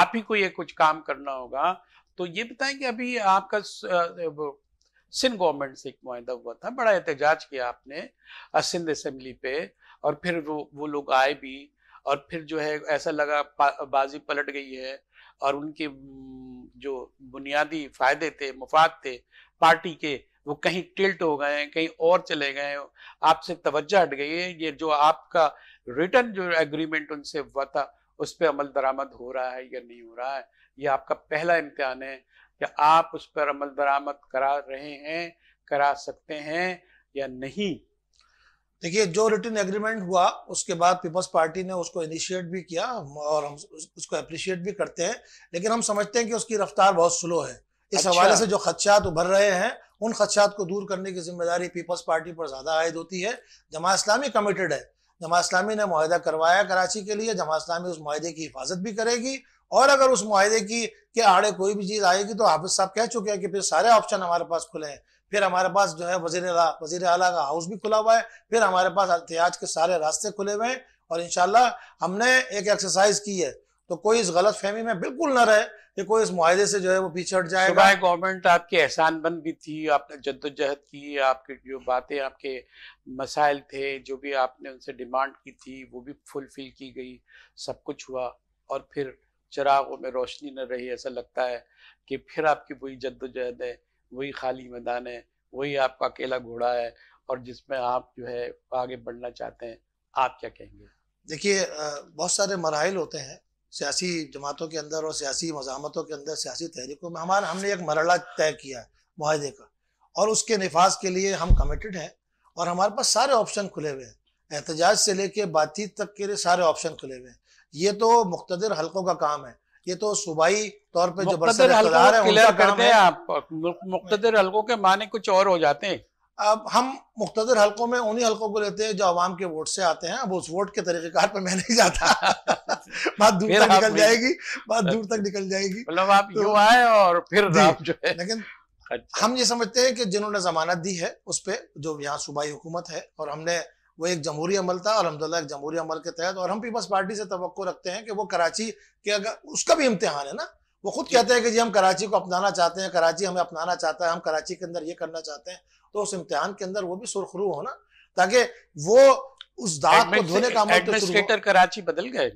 आप ही को ये कुछ काम करना होगा तो ये बताएं कि अभी आपका सिंध गवर्नमेंट से एक माहा हुआ था बड़ा एहतजाज किया आपने सिंध असम्बली पे और फिर वो वो लोग आए भी और फिर जो है ऐसा लगा बाजी पलट गई है और उनके जो बुनियादी फायदे थे मुफाद थे पार्टी के वो कहीं टिल्ट हो गए कहीं और चले गए आपसे तवज्जो हट गई है ये जो आपका रिटर्न जो एग्रीमेंट उनसे हुआ था उस पर अमल दरामद हो रहा है या नहीं हो रहा है ये आपका पहला इम्तहान है कि आप उस पर अमल दरामद करा रहे हैं करा सकते हैं या नहीं देखिए जो रिटर्न एग्रीमेंट हुआ उसके बाद पीपल्स पार्टी ने उसको इनिशिएट भी किया और हम उसको अप्रिशिएट भी करते हैं लेकिन हम समझते हैं कि उसकी रफ्तार बहुत स्लो है इस अच्छा। हवाले से जो खदशात उभर रहे हैं उन खदशात को दूर करने की जिम्मेदारी पीपल्स पार्टी पर ज्यादा आयद होती है जमा इस्लामी कमिटेड है जमा इस्लामी ने माहदा करवाया कराची के लिए जमा इस्लामी उस माहे की हिफाजत भी करेगी और अगर उस माहे की के आड़े कोई भी चीज़ आएगी तो हाफिज साहब कह चुके हैं कि फिर सारे ऑप्शन हमारे पास खुले हैं फिर हमारे पास जो है वजीर वजीर अला का हाउस भी खुला हुआ है फिर हमारे पास एहतियाज के सारे रास्ते खुले हुए हैं और इनशाला हमने एक एक्सरसाइज की है तो कोई इस गलत फहमी में बिल्कुल ना रहे कि कोई इस माहे से जो है वो पीछे हट जाएगा गवर्नमेंट आपके एहसान बंद भी थी आपने जद्दोजहद की आपकी जो बातें आपके मसाइल थे जो भी आपने उनसे डिमांड की थी वो भी फुलफिल की गई सब कुछ हुआ और फिर चिरागों में रोशनी न रही ऐसा लगता है कि फिर आपकी वही जद्दोजहद है वही खाली मैदान है वही आपका अकेला घोड़ा है और जिसमें आप जो है आगे बढ़ना चाहते हैं आप क्या कहेंगे देखिए बहुत सारे मराइल होते हैं सियासी जमातों के अंदर और सियासी मजामतों के अंदर सियासी तहरीकों में हमारा हमने एक मरला तय किया है माहे का और उसके नफाज के लिए हम कमिटेड हैं और हमारे पास सारे ऑप्शन खुले हुए हैं एहतजाज से लेके बातचीत तक के लिए सारे ऑप्शन खुले हुए हैं ये तो मुख्तर हलकों का काम है ये तो सुबाई तौर पे जबरदस्त है करते हैं आप मुख्तर हलकों के माने कुछ और हो जाते हैं अब हम मुख्तर हलकों में उन्हीं हलकों को लेते हैं जो आवाम के वोट से आते हैं अब उस वोट के तरीकेकार पर मैं नहीं जाता बात दूर तक निकल जाएगी बात दूर तक निकल जाएगी मतलब आप तो, आए और फिर आप जो है लेकिन अच्छा। हम ये समझते हैं कि जिन्होंने जमानत दी है उस पर जो यहाँ सूबाई हुकूमत है और हमने वो एक जमहूरी अमल था अलहमदिल्ला एक जमहूरी अमल के तहत और हम पीपल्स पार्टी से तो रखते हैं कि वो कराची के अगर उसका भी इम्तहान है ना वो खुद कहते हैं कि जी हम कराची को अपनाना चाहते हैं कराची हमें अपनाना चाहता है हम कराची के अंदर ये करना चाहते हैं तो उस इम्तहान के अंदर वो भी सुरखरू होना ताकि वो उस दाग को धोने का एडमिनिस्ट्रेटर तो कराची बदल गए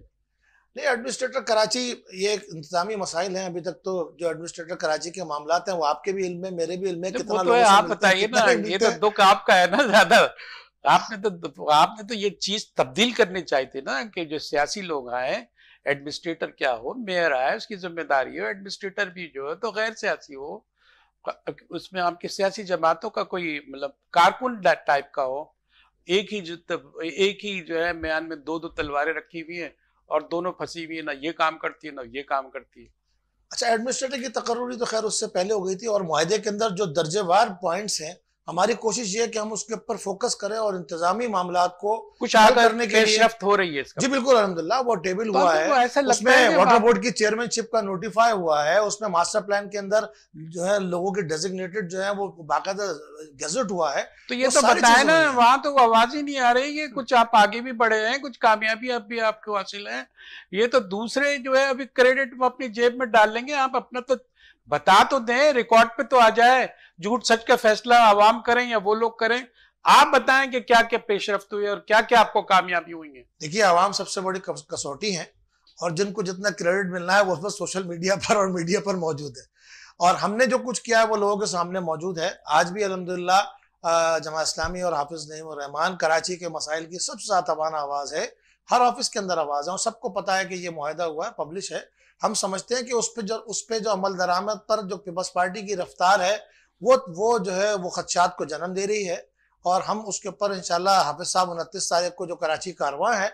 नहीं एडमिनिस्ट्रेटर कराची ये एक इंतजामी मसाइल हैं अभी तक तो जो एडमिनिस्ट्रेटर कराची के मामला हैं वो आपके भी इल्म है मेरे भी इल्म में कितना तो आप बताइए ना ये तो दुख आपका है ना ज्यादा आपने तो, तो आपने तो ये चीज तब्दील करनी चाहिए थी ना कि जो सियासी लोग आए एडमिनिस्ट्रेटर क्या हो मेयर आए उसकी जिम्मेदारी हो एडमिनिस्ट्रेटर भी जो है तो गैर सियासी हो उसमें आपकी सियासी जमातों का कोई मतलब कारकुन टाइप का हो एक ही जो एक ही जो है म्यान में दो दो तलवारें रखी हुई है और दोनों फंसी हुई है ना ये काम करती है ना ये काम करती है अच्छा एडमिनिस्ट्रेटर की तकरूरी तो खैर उससे पहले हो गई थी और माहे के अंदर जो दर्जेवार पॉइंट्स हैं हमारी कोशिश ये है कि हम उसके ऊपर फोकस करें और इंतजामी मामला को कुछ करने के लिए हो रही है इसका। जी बिल्कुल अलहमदुल्ला वो टेबल तो हुआ तो है ऐसा उसमें वाटर हाँ। बोर्ड की चेयरमैनशिप का नोटिफाई हुआ है उसमें मास्टर प्लान के अंदर जो है लोगों के डेजिग्नेटेड जो है वो बाकायदा गजट हुआ है तो ये तो बताया ना वहाँ तो आवाज ही नहीं आ रही है हम्म। कुछ आप आगे भी बढ़े हैं कुछ कामयाबी अब भी आपको हासिल है ये तो दूसरे जो है अभी क्रेडिट अपनी जेब में डाल लेंगे आप अपना तो बता तो दें रिकॉर्ड पे तो आ जाए झूठ सच का फैसला आवाम करें या वो लोग करें आप बताएं कि क्या क्या पेशरफ हुई तो और क्या क्या आपको कामयाबी हुई है देखिए आवाम सबसे बड़ी कसौटी है और जिनको जितना क्रेडिट मिलना है वो बस सोशल मीडिया पर और मीडिया पर मौजूद है और हमने जो कुछ किया है वो लोगों के सामने मौजूद है आज भी अलहमदिल्ला जमा इस्लामी और हाफिज़ नईम और रहमान कराची के मसाइल की सबसे ज़्यादा आवाज़ है हर ऑफिस के अंदर आवाज़ है और सबको पता है कि ये माहिदा हुआ है पब्लिश है हम समझते हैं कि उस पर जो उस पर जो अमल दरामद पर जो पीपल्स पार्टी की रफ्तार है वो वो जो है वो खदशात को जन्म दे रही है और हम उसके ऊपर इन हाफिज साहब उनतीस तारीख को जो कराची कारवां है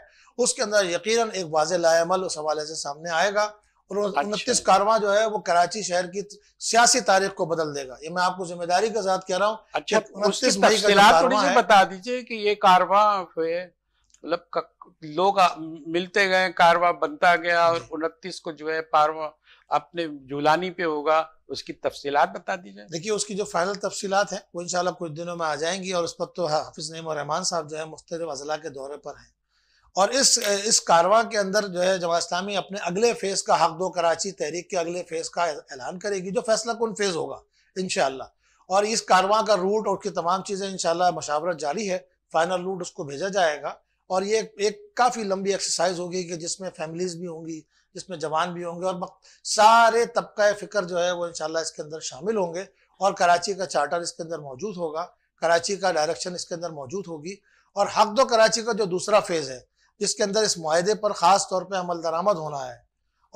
उसके अंदर यकीन एक वाज लाएमल उस हवाले से सामने आएगा और अच्छा। उनतीस कारवा जो है वो कराची शहर की सियासी तारीख को बदल देगा ये मैं आपको जिम्मेदारी के साथ कह रहा हूँ अच्छा बता दीजिए कि ये कारवा मतलब लोग मिलते गए कारवा बनता गया और उनतीस को जो है पारवा अपने जुलानी पे होगा उसकी तफसी बता दी जाए देखिए उसकी जो फाइनल तफसीलात है वो इनशाला कुछ दिनों में आ जाएंगी और उस पर तो हाँ, हाफिज़ नईम रहमान साहब जो है मुख्तलिफ अजला के दौरे पर हैं और इस इस कारवा के अंदर जो है जमा इस्लामी अपने अगले फेज़ का हक दो कराची तहरीक के अगले फेज़ का ऐलान करेगी जो फैसला कौन फेज़ होगा इन और इस कारवा का रूट और उसकी तमाम चीज़ें इन मशावरत जारी है फाइनल रूट उसको भेजा जाएगा और ये एक काफ़ी लंबी एक्सरसाइज होगी कि जिसमें फैमिलीज भी होंगी जिसमें जवान भी होंगे और सारे तबका फ़िक्र जो है वो इंशाल्लाह इसके अंदर शामिल होंगे और कराची का चार्टर इसके अंदर मौजूद होगा कराची का डायरेक्शन इसके अंदर मौजूद होगी और हक दो कराची का जो दूसरा फेज़ है जिसके अंदर इस माहे पर ख़ास तौर पर अमल दरामद होना है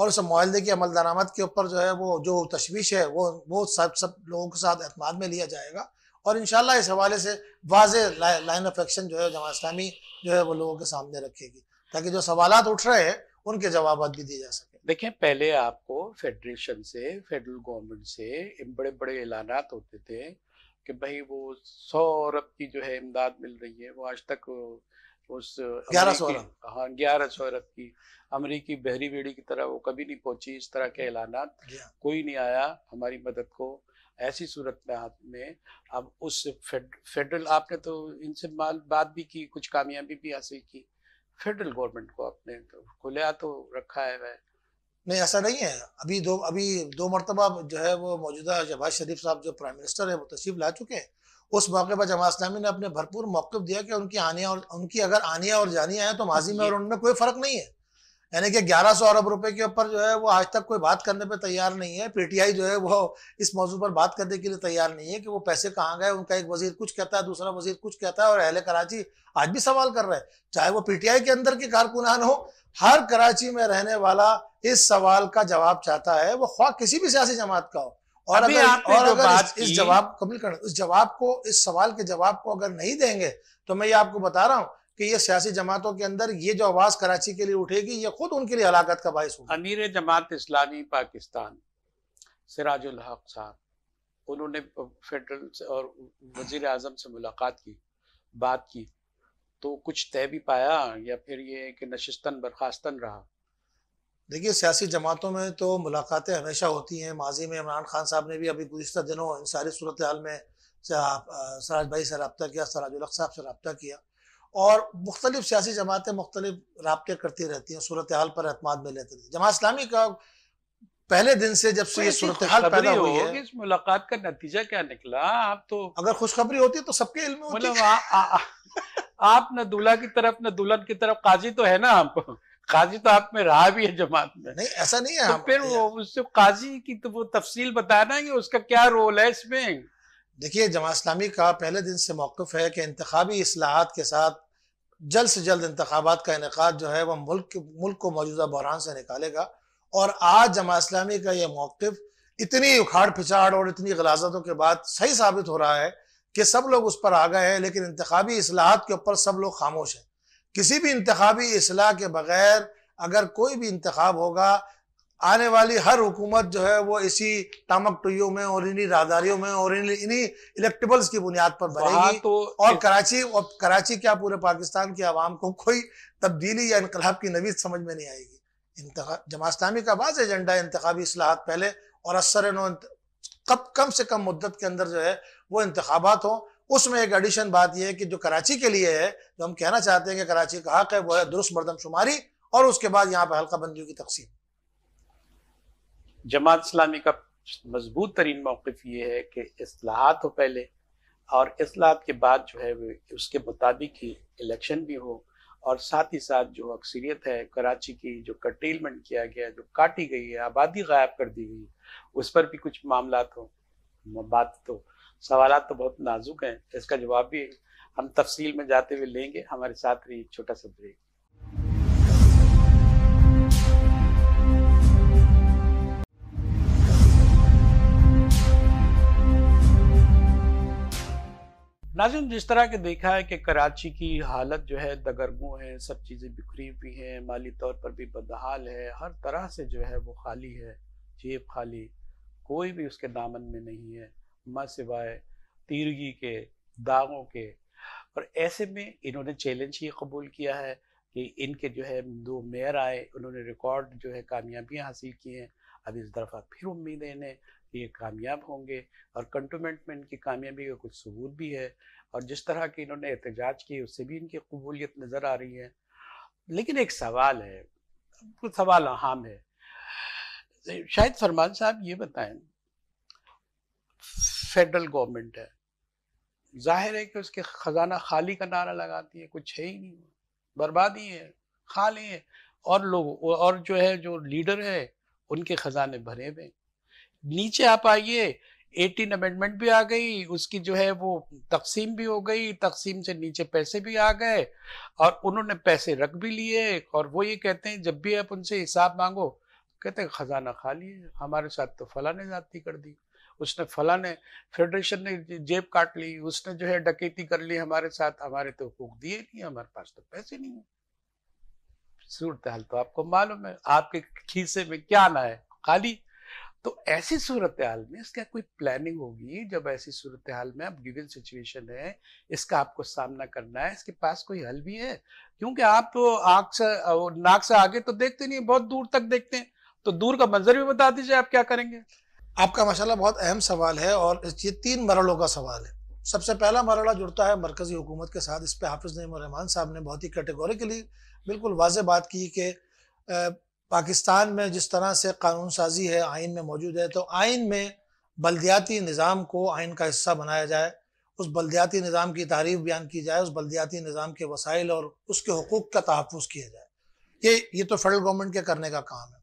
और उस माहे की अमल दरामद के ऊपर जो है वो जो तशवीश है वो वो सब सब लोगों के साथ अहतमाद में लिया जाएगा और इन इस हवाले से वाज लाइन ऑफ एक्शन जो है जमा इस्लामी जो है वो लोगों के सामने रखेगी ताकि जो सवाल उठ रहे हैं उनके जवाब भी दिए जा सके देखें पहले आपको फेडरेशन से फेडरल गवर्नमेंट से बड़े बड़े ऐलान होते थे कि भाई वो सौ अरब की जो है इमदाद मिल रही है वो आज तक उस ग्यारह सौ अरब हाँ ग्यारह सौ अरब की अमरीकी बहरी बेड़ी की तरह वो कभी नहीं पहुंची इस तरह के ऐलान हाँ। कोई नहीं आया हमारी मदद को ऐसी सूरत में आपने अब उस फेड, फेडरल आपने तो इनसे बात भी की कुछ कामयाबी भी हासिल की फेडरल गवर्नमेंट को आपने तो खुला तो रखा है वह नहीं ऐसा नहीं है अभी दो अभी दो मरतबा जो है वो मौजूदा जवाज शरीफ साहब जो प्राइम मिनिस्टर है वो तशरीफ ला चुके हैं उस मौके पर जमा इस्लामी ने अपने भरपूर मौक़ दिया कि उनकी आनिया और उनकी अगर आनिया और जानिया है तो माजी में और उनमें कोई फर्क नहीं है यानी कि 1100 अरब रुपए के ऊपर जो है वो आज तक कोई बात करने पे तैयार नहीं है पीटीआई जो है वो इस मौजूद पर बात करने के लिए तैयार नहीं है कि वो पैसे कहाँ गए उनका एक वजीर कुछ कहता है दूसरा वजीर कुछ कहता है और अहले कराची आज भी सवाल कर रहे हैं चाहे वो पीटीआई के अंदर के कारकुनान हो हर कराची में रहने वाला इस सवाल का जवाब चाहता है वो ख्वा किसी भी सियासी जमात का हो और अगर और अगर बात इस जवाब कमिल कर इस जवाब को इस सवाल के जवाब को अगर नहीं देंगे तो मैं ये आपको बता रहा हूँ कि ये सियासी जमातों के अंदर ये जो आवाज़ कराची के लिए उठेगी ये खुद उनके लिए हलाकत का बायस होगा अमीर जमात इस्लामी पाकिस्तान सिराजुल हक साहब उन्होंने फेडरल से और वजीर अजम से मुलाकात की बात की तो कुछ तय भी पाया या फिर ये कि नशस्तन बर्खास्तन रहा देखिए सियासी जमातों में तो मुलाकातें हमेशा होती हैं माजी में इमरान खान साहब ने भी अभी गुजशत दिनों इन सारी सूरत हाल में सराज भाई से रबता किया सराजुल साहब से रबता किया और मुख्तलिफ सियासी जमातें मुख्तलिफ रबते करती रहती हैं सूरत हाल पर अतमाद में लेती रहती जमात इस्लामी का पहले दिन से जब से ये सूरत हाल पैदा हुई है इस मुलाकात का नतीजा क्या निकला आप तो अगर खुशखबरी होती तो सबके इल्म मतलब आप न दूल्हा की तरफ न दुल्हन की तरफ काजी तो है ना आप काजी तो आप में रहा भी है जमात में नहीं ऐसा नहीं है तो फिर वो उससे काजी की तो वो तफसील बताना है उसका क्या रोल है इसमें देखिए जमा इस्लामी का पहले दिन से मौकफ है कि इंतबी असलाहत के साथ जल्द से जल्द इंतबात का इनका जो है वह मुल्क मुल्क को मौजूदा बहरान से निकालेगा और आज जमा इस्लामी का यह मौकफ़ इतनी उखाड़ पिछाड़ और इतनी गलाजतों के बाद सही साबित हो रहा है कि सब लोग उस पर आ गए हैं लेकिन इंतबी असलाहत के ऊपर सब लोग खामोश हैं किसी भी इंतबी असलाह के बगैर अगर कोई भी इंतब होगा आने वाली हर हुकूमत जो है वो इसी तामक टुयो में और इन्हीं राहदारियों में और इन्हीं इलेक्टेबल्स की बुनियाद पर बनेगी तो और कराची और कराची क्या पूरे पाकिस्तान की आवाम को कोई तब्दीली या इनकलाब की नवीद समझ में नहीं आएगी जमा इस्लामी का बाज एजेंडा इंतबी असलाहत पहले और असर नो कब कम से कम मुद्दत के अंदर जो है वो इंतबात हों उसमें एक एडिशन बात यह है कि जो कराची के लिए है जो हम कहना चाहते हैं कि कराची का हक है वो है दुरुस्त मरदमशुमारी और उसके बाद यहाँ पर हल्का बंदियों की तकसीम जमात इस्लामी का मजबूत तरीन मौकफ ये है कि असलाहत हो पहले और असलाहत के बाद जो है उसके मुताबिक ही इलेक्शन भी हो और साथ ही साथ जो अक्सरियत है कराची की जो कटेलमेंट किया गया जो काटी गई है आबादी गायब कर दी गई उस पर भी कुछ मामला हो बात तो सवाल तो बहुत नाजुक हैं इसका जवाब भी हम तफसील में जाते हुए लेंगे हमारे साथ रही छोटा सा ब्रेक नाजिम जिस तरह के देखा है कि कराची की हालत जो है दगरगू है सब चीज़ें बिखरी हुई हैं माली तौर पर भी बदहाल है हर तरह से जो है वो खाली है जेब खाली कोई भी उसके दामन में नहीं है माँ सिवाय तीरगी के दागों के और ऐसे में इन्होंने चैलेंज ये कबूल किया है कि इनके जो है दो मेयर आए उन्होंने रिकॉर्ड जो है कामयाबियाँ हासिल की हैं अब इस दफ़ा फिर उम्मीदें इन्हें ये कामयाब होंगे और कंटोमेंट में इनकी कामयाबी का कुछ सबूत भी है और जिस तरह की इन्होंने एहतजाज की उससे भी इनकी कबूलियत नज़र आ रही है लेकिन एक सवाल है कुछ सवाल अहम है शायद फरमान साहब ये बताएं फेडरल गवर्नमेंट है जाहिर है कि उसके ख़जाना खाली का नारा लगाती है कुछ है ही नहीं बर्बादी है खाली है और लोग और जो है जो लीडर है उनके ख़जाने भरे हुए नीचे आप आइए एटीन अमेंडमेंट भी आ गई उसकी जो है वो तकसीम भी हो गई तकसीम से नीचे पैसे भी आ गए और उन्होंने पैसे रख भी लिए और वो ये कहते हैं जब भी आप उनसे हिसाब मांगो कहते हैं खजाना खाली है हमारे साथ तो फला ने जाती कर दी उसने फला ने फेडरेशन ने जेब काट ली उसने जो है डकैती कर ली हमारे साथ हमारे तो हुक दिए नहीं हमारे पास तो पैसे नहीं है सूरत हाल तो आपको मालूम है आपके खीसे में क्या आना है खाली तो ऐसी सूरत हाल में इसका कोई प्लानिंग होगी जब ऐसी सूरत हाल में आप गिवन सिचुएशन है इसका आपको सामना करना है इसके पास कोई हल भी है क्योंकि आप तो आग से नाक से आगे तो देखते नहीं बहुत दूर तक देखते हैं तो दूर का मंजर भी बता दीजिए आप क्या करेंगे आपका माशाला बहुत अहम सवाल है और ये तीन मरलों का सवाल है सबसे पहला मरला जुड़ता है मरकजी हुकूमत के साथ इस पर हाफिज़ नईम रहमान साहब ने बहुत ही कैटेगोरिकली बिल्कुल वाज बात की कि पाकिस्तान में जिस तरह से कानून साजी है आइन में मौजूद है तो आइन में बलदियाती निज़ाम को आइन का हिस्सा बनाया जाए उस बलदियाती निज़ाम की तारीफ बयान की जाए उस बलदियाती निज़ाम के वसाइल और उसके हकूक़ का तहफ़ किया जाए ये ये तो फेडरल गवर्नमेंट के करने का काम है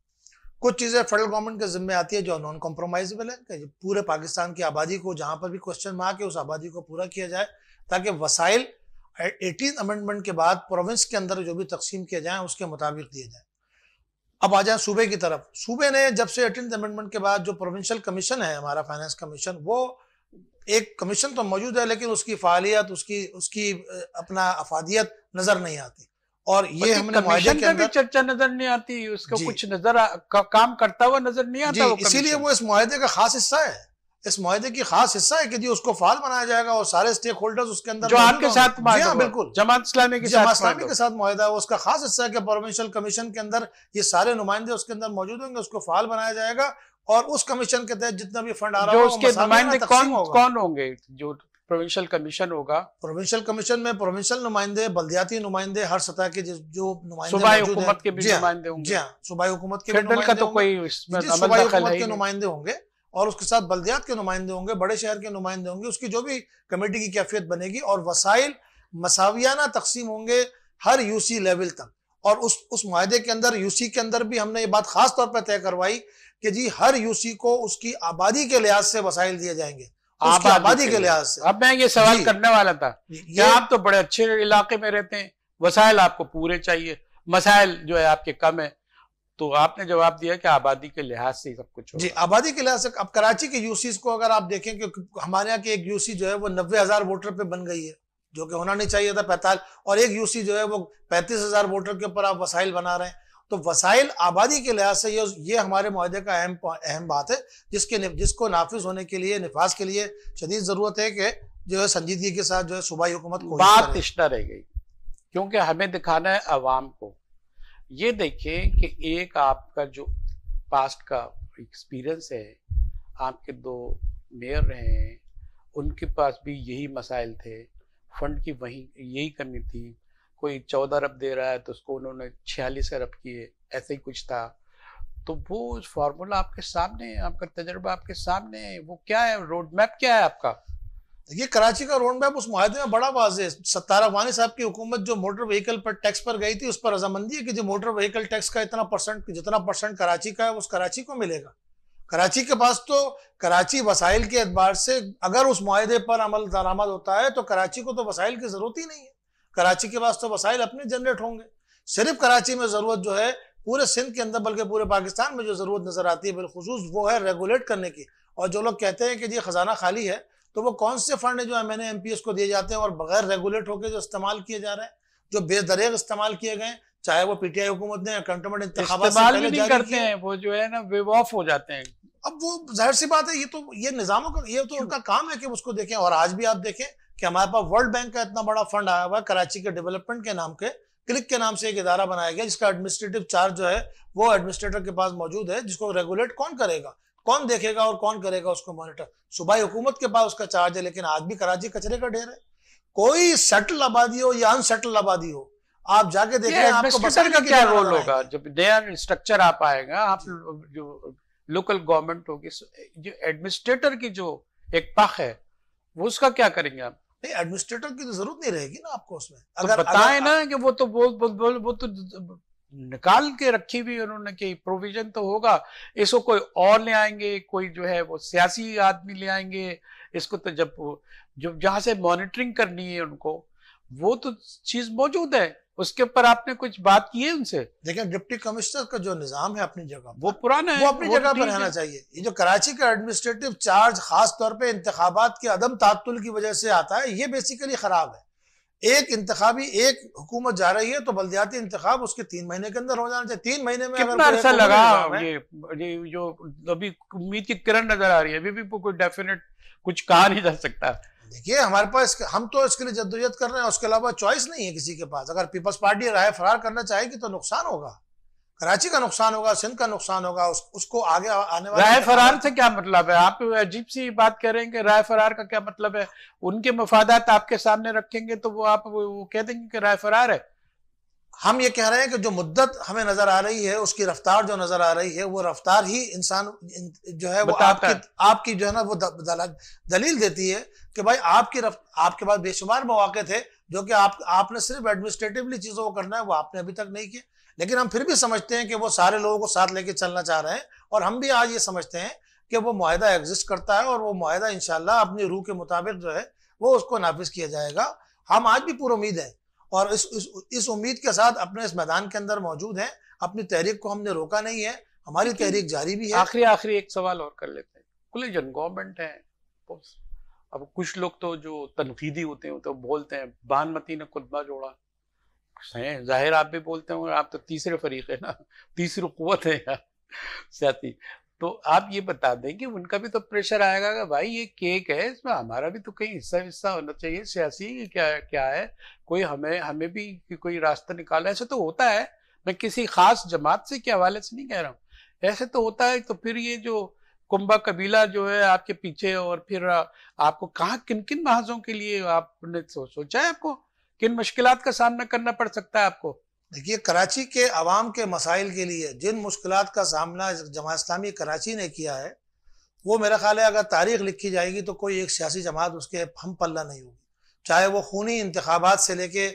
कुछ चीज़ें फेडरल गवर्नमेंट के जिम्मे आती है जो नॉन कॉम्प्रोमाइजेबल है पूरे पाकिस्तान की आबादी को जहाँ पर भी क्वेश्चन मार्क के उस आबादी को पूरा किया जाए ताकि वसाइल एटीन अमेंडमेंट के बाद प्रोविंस के अंदर जो भी तकसीम किए जाएँ उसके मुताबिक दिए जाएँ अब आ जाए सूबे की तरफ सूबे ने जब से एटीन अमेंडमेंट के बाद जो प्रोविंशियल कमीशन है हमारा फाइनेंस कमीशन वो एक कमीशन तो मौजूद है लेकिन उसकी फालियत उसकी उसकी अपना अफादियत नजर नहीं आती और ये हमने कमीशन के भी चर्चा नजर नहीं आती उसका कुछ नजर का, काम करता हुआ नजर नहीं आता इसीलिए वो इस मुहिदे का खास हिस्सा है इस माहे की खास हिस्सा है कि जी उसको फाल बनाया जाएगा और सारे स्टेक होल्डर्स उसके अंदर जो आपके साथ हाँ, बिल्कुल जमात इस्लामी जमात इस्लामी के साथ मुहिदा है उसका खास हिस्सा है कि प्रोविंशियल कमीशन के अंदर ये सारे नुमाइंदे उसके अंदर मौजूद होंगे उसको फाल बनाया जाएगा और उस कमीशन के तहत जितना भी फंड आ रहा है उसके नुमाइंदे कौन कौन होंगे जो प्रोविंशियल कमीशन होगा प्रोविंशियल कमीशन में प्रोविंशियल नुमाइंदे बल्दियाती नुमाइंदे हर सतह के जो नुमाइंदे जी हाँ, हाँ हुकूमत के तो नुमाइंदे होंगे और उसके साथ बल्दियात के नुमाइंदे होंगे बड़े शहर के नुमाइंदे होंगे उसकी जो भी कमेटी की कैफियत बनेगी और वसाइल मसावियाना तकसीम होंगे हर यूसी लेवल तक और उस उस माहे के अंदर यूसी के अंदर भी हमने ये बात खास तौर पर तय करवाई कि जी हर यूसी को उसकी आबादी के लिहाज से वसाइल दिए जाएंगे आबादी, आबादी के, के लिहाज से अब मैं ये सवाल करने वाला था कि आप तो बड़े अच्छे इलाके में रहते हैं वसाइल आपको पूरे चाहिए मसाइल जो है आपके कम है तो आपने जवाब दिया कि आबादी के लिहाज से सब कुछ जी आबादी के लिहाज से अब कराची के यूसीज को अगर आप देखें कि हमारे यहाँ की एक यूसी जो है वो नब्बे हजार वोटर पे बन गई है जो कि होना नहीं चाहिए था पैताल और एक यूसी जो है वो पैंतीस हजार वोटर के ऊपर आप वसाइल बना रहे हैं तो वसाइल आबादी के लिहाज से ये ये हमारे माहदे का अहम अहम बात है जिसके जिसको नाफिज होने के लिए नफाज के लिए शदीद ज़रूरत है कि जो है संजीदगी के साथ जो है सूबाई हुकूमत को बात रह गई क्योंकि हमें दिखाना है अवाम को ये देखें कि एक आपका जो पास्ट का एक्सपीरियंस है आपके दो मेयर रहे हैं उनके पास भी यही मसाइल थे फंड की वही यही कमी थी कोई चौदह अरब दे रहा है तो उसको उन्होंने छियालीस अरब किए ऐसे ही कुछ था तो वो फार्मूला आपके सामने है आपका तजर्बा आपके सामने है वो क्या है रोड मैप क्या है आपका ये कराची का रोड मैप उस माहे में बड़ा वाज है सत्तार अफवानी साहब की हुकूमत जो मोटर व्हीकल पर टैक्स पर गई थी उस पर रजामंदी है कि जो मोटर व्हीकल टैक्स का इतना परसेंट जितना परसेंट कराची का है उस कराची को मिलेगा कराची के पास तो कराची वसाइल के अतबार से अगर उस माहे पर अमल दरामद होता है तो कराची को तो वसाइल की ज़रूरत ही नहीं है कराची के पास तो वसाइल अपने जनरेट होंगे सिर्फ कराची में ज़रूरत जो है पूरे सिंध के अंदर बल्कि पूरे पाकिस्तान में जो ज़रूरत नज़र आती है बिलखसूस वो है रेगुलेट करने की और जो लोग कहते हैं कि जी ख़जाना खाली है तो वो कौन से फंड है जो एम एन को दिए जाते हैं और बगैर रेगुलेट होकर जो इस्तेमाल किए जा रहे हैं जो बेदरेग इस्तेमाल किए गए चाहे वो पीटीआई हुकूमत ने कंटोनमेंट इस्तेमाल करते हैं वो जो है ना वे ऑफ हो जाते हैं अब वो जाहिर सी बात है ये तो ये निज़ामों का ये तो उनका काम है कि उसको देखें और आज भी आप देखें कि हमारे पास वर्ल्ड बैंक का इतना बड़ा फंड आया हुआ है कराची के डेवलपमेंट के नाम के क्लिक के नाम से एक इदारा बनाया गया जिसका एडमिनिस्ट्रेटिव चार्ज जो है वो एडमिनिस्ट्रेटर के पास मौजूद है जिसको रेगुलेट कौन करेगा कौन देखेगा और कौन करेगा उसको मॉनिटर सुबह हुकूमत के पास उसका चार्ज है लेकिन आज भी कराची कचरे का ढेर है कोई सेटल आबादी हो या अनसेटल आबादी हो आप जाके देख आपको का क्या रोल होगा जब नया स्ट्रक्चर आप आएगा आप जो लोकल गवर्नमेंट होगी जो एडमिनिस्ट्रेटर की जो एक पख है वो उसका क्या करेंगे आप नहीं एडमिनिस्ट्रेटर की तो जरूरत नहीं रहेगी ना आपको उसमें तो अगर तो बताए ना कि वो तो बोल बोल वो, वो तो निकाल के रखी हुई उन्होंने कि प्रोविजन तो होगा इसको कोई और ले आएंगे कोई जो है वो सियासी आदमी ले आएंगे इसको तो जब जब जहां से मॉनिटरिंग करनी है उनको वो तो चीज मौजूद है उसके ऊपर आपने कुछ बात की है उनसे लेकिन डिप्टी कमिश्नर का जो निजाम है अपनी जगह वो पुराना है वो अपनी जगह पर रहना चाहिए ये जो कराची का एडमिनिस्ट्रेटिव चार्ज खास तौर पे इंतखाबात के अदम तातुल की वजह से आता है ये बेसिकली खराब है एक इंतबी एक हुकूमत जा रही है तो बल्दियाती इंतब उसके तीन महीने के अंदर हो जाना चाहिए तीन महीने में कितना अरसा लगा ये, ये जो अभी उम्मीद की किरण नजर आ रही है अभी भी कोई डेफिनेट कुछ कहा नहीं जा सकता देखिए हमारे पास हम तो इसके लिए जद्दोजहद कर रहे हैं उसके अलावा चॉइस नहीं है किसी के पास अगर पीपल्स पार्टी राय फरार करना चाहेगी तो नुकसान होगा कराची का नुकसान होगा सिंध का नुकसान होगा उस, उसको आगे आने वाले राय फरार से क्या मतलब है आप अजीब सी बात कह रहे हैं कि राय फरार का क्या मतलब है उनके मफादात आपके सामने रखेंगे तो वो आप वो कह देंगे कि राय फरार है हम ये कह रहे हैं कि जो मुद्दत हमें नजर आ रही है उसकी रफ्तार जो नजर आ रही है वो रफ्तार ही इंसान जो है वो आपकी आपकी जो है ना वो दलील देती है कि भाई आपकी आपके पास बेशुमार मौके थे जो कि आप आपने सिर्फ एडमिनिस्ट्रेटिवली चीजों को करना है वो आपने अभी तक नहीं किया लेकिन हम फिर भी समझते हैं कि वो सारे लोगों को साथ लेके चलना चाह रहे हैं और हम भी आज ये समझते हैं कि वो माहिदा एग्जिस्ट करता है और वो इन इनशाला अपनी रूह के मुताबिक जो है वो उसको नाफिज किया जाएगा हम आज भी पूरी उम्मीद है और इस इस, इस उम्मीद के साथ अपने इस मैदान के अंदर मौजूद हैं अपनी तहरीक को हमने रोका नहीं है हमारी तहरीक जारी भी है आखिरी आखिरी एक सवाल और कर लेते हैं खुले जन गवर्नमेंट है अब कुछ लोग तो जो तनकीदी होते हैं तो बोलते हैं बानमती ने खुतबा जोड़ा हैं जाहिर आप भी बोलते होंगे आप तो तीसरे फरीक है ना तीसरी कुत है यार साथी तो आप ये बता दें कि उनका भी तो प्रेशर आएगा कि भाई ये केक है इसमें हमारा भी तो कहीं हिस्सा हिस्सा होना चाहिए सियासी क्या क्या है कोई हमें हमें भी कोई रास्ता निकाला ऐसे तो होता है मैं किसी खास जमात से के हवाले से नहीं कह रहा हूँ ऐसे तो होता है तो फिर ये जो कुंभा कबीला जो है आपके पीछे और फिर आपको कहाँ किन किन महाजों के लिए आपने सोचा है आपको किन मुश्किल का सामना करना पड़ सकता है आपको देखिए कराची के आवाम के मसाइल के लिए जिन मुश्किल का सामना जमा इस्लामी कराची ने किया है वो मेरा ख्याल है अगर तारीख लिखी जाएगी तो कोई एक सियासी जमात उसके हम पल्ला नहीं होगी चाहे वो खूनी इंतबात से लेके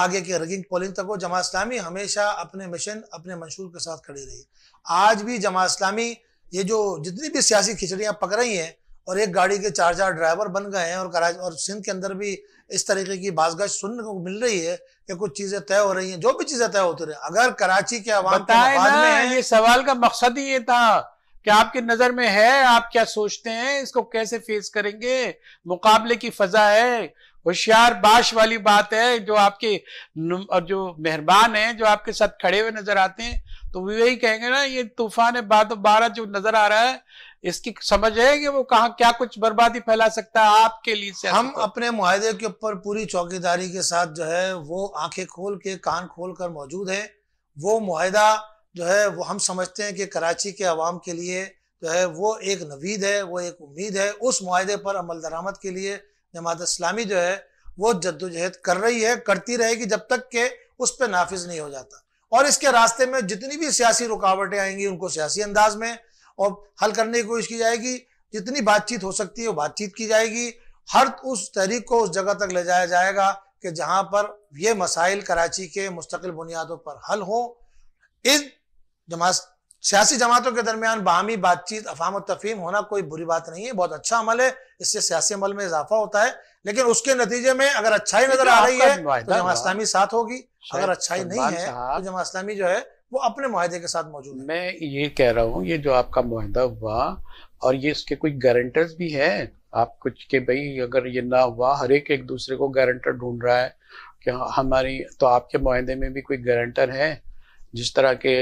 आगे के रगिंग पोलिंग तक हो जमा इस्लामी हमेशा अपने मिशन अपने मंशूर के साथ खड़ी रही आज भी जमा इस्लामी ये जो जितनी भी सियासी खिचड़ियाँ पक रही हैं और एक गाड़ी के चार चार ड्राइवर बन गए हैं और कराची और सिंध के अंदर भी इस तरीके की बाजगश सुनने को मिल रही है कि कुछ चीजें तय हो रही हैं जो भी चीजें तय होती रही अगर कराची के आवाम में ये सवाल का मकसद ही ये था कि आपकी नजर में है आप क्या सोचते हैं इसको कैसे फेस करेंगे मुकाबले की फजा है होशियार बाश वाली बात है जो आपके और जो मेहरबान हैं जो आपके साथ खड़े हुए नजर आते हैं तो वही कहेंगे ना ये तूफान है बात बारह जो नजर आ रहा है इसकी समझ है कि वो कहा क्या कुछ बर्बादी फैला सकता है आपके लिए हम अपने माहदे के ऊपर पूरी चौकीदारी के साथ जो है वो आंखें खोल के कान खोल कर मौजूद है वो मुहिदा जो है वो हम समझते हैं कि कराची के आवाम के लिए जो है वो एक नवीद है वो एक उम्मीद है उस मुहिदे पर अमल दरामद के लिए जमात इस्लामी जो है वो जद्दोजहद कर रही है करती रहेगी जब तक के उस पर नाफिज नहीं हो जाता और इसके रास्ते में जितनी भी सियासी रुकावटें आएंगी उनको सियासी अंदाज में और हल करने की कोशिश की जाएगी जितनी बातचीत हो सकती है वो बातचीत की जाएगी हर उस तहरीक को उस जगह तक ले जाया जाएगा कि जहां पर ये मसाइल कराची के मुस्तकिल बुनियादों पर हल हो इस जमात सियासी जमातों के दरमियान बाहमी बातचीत अफाम तफीम होना कोई बुरी बात नहीं है बहुत अच्छा अमल है इससे सियासी अमल में इजाफा होता है लेकिन उसके नतीजे में अगर अच्छाई नजर आ रही है तो जमा इस्लामी साथ होगी अगर अच्छाई नहीं है तो जमा इस्लामी जो है वो अपने माहे के साथ मौजूद है मैं ये कह रहा हूँ ये जो आपका माहा हुआ और ये इसके कुछ गारंटर्स भी हैं आप कुछ के भाई अगर ये ना हुआ हर एक एक दूसरे को गारंटर ढूंढ रहा है कि हाँ, हमारी तो आपके माहे में भी कोई गारंटर है जिस तरह के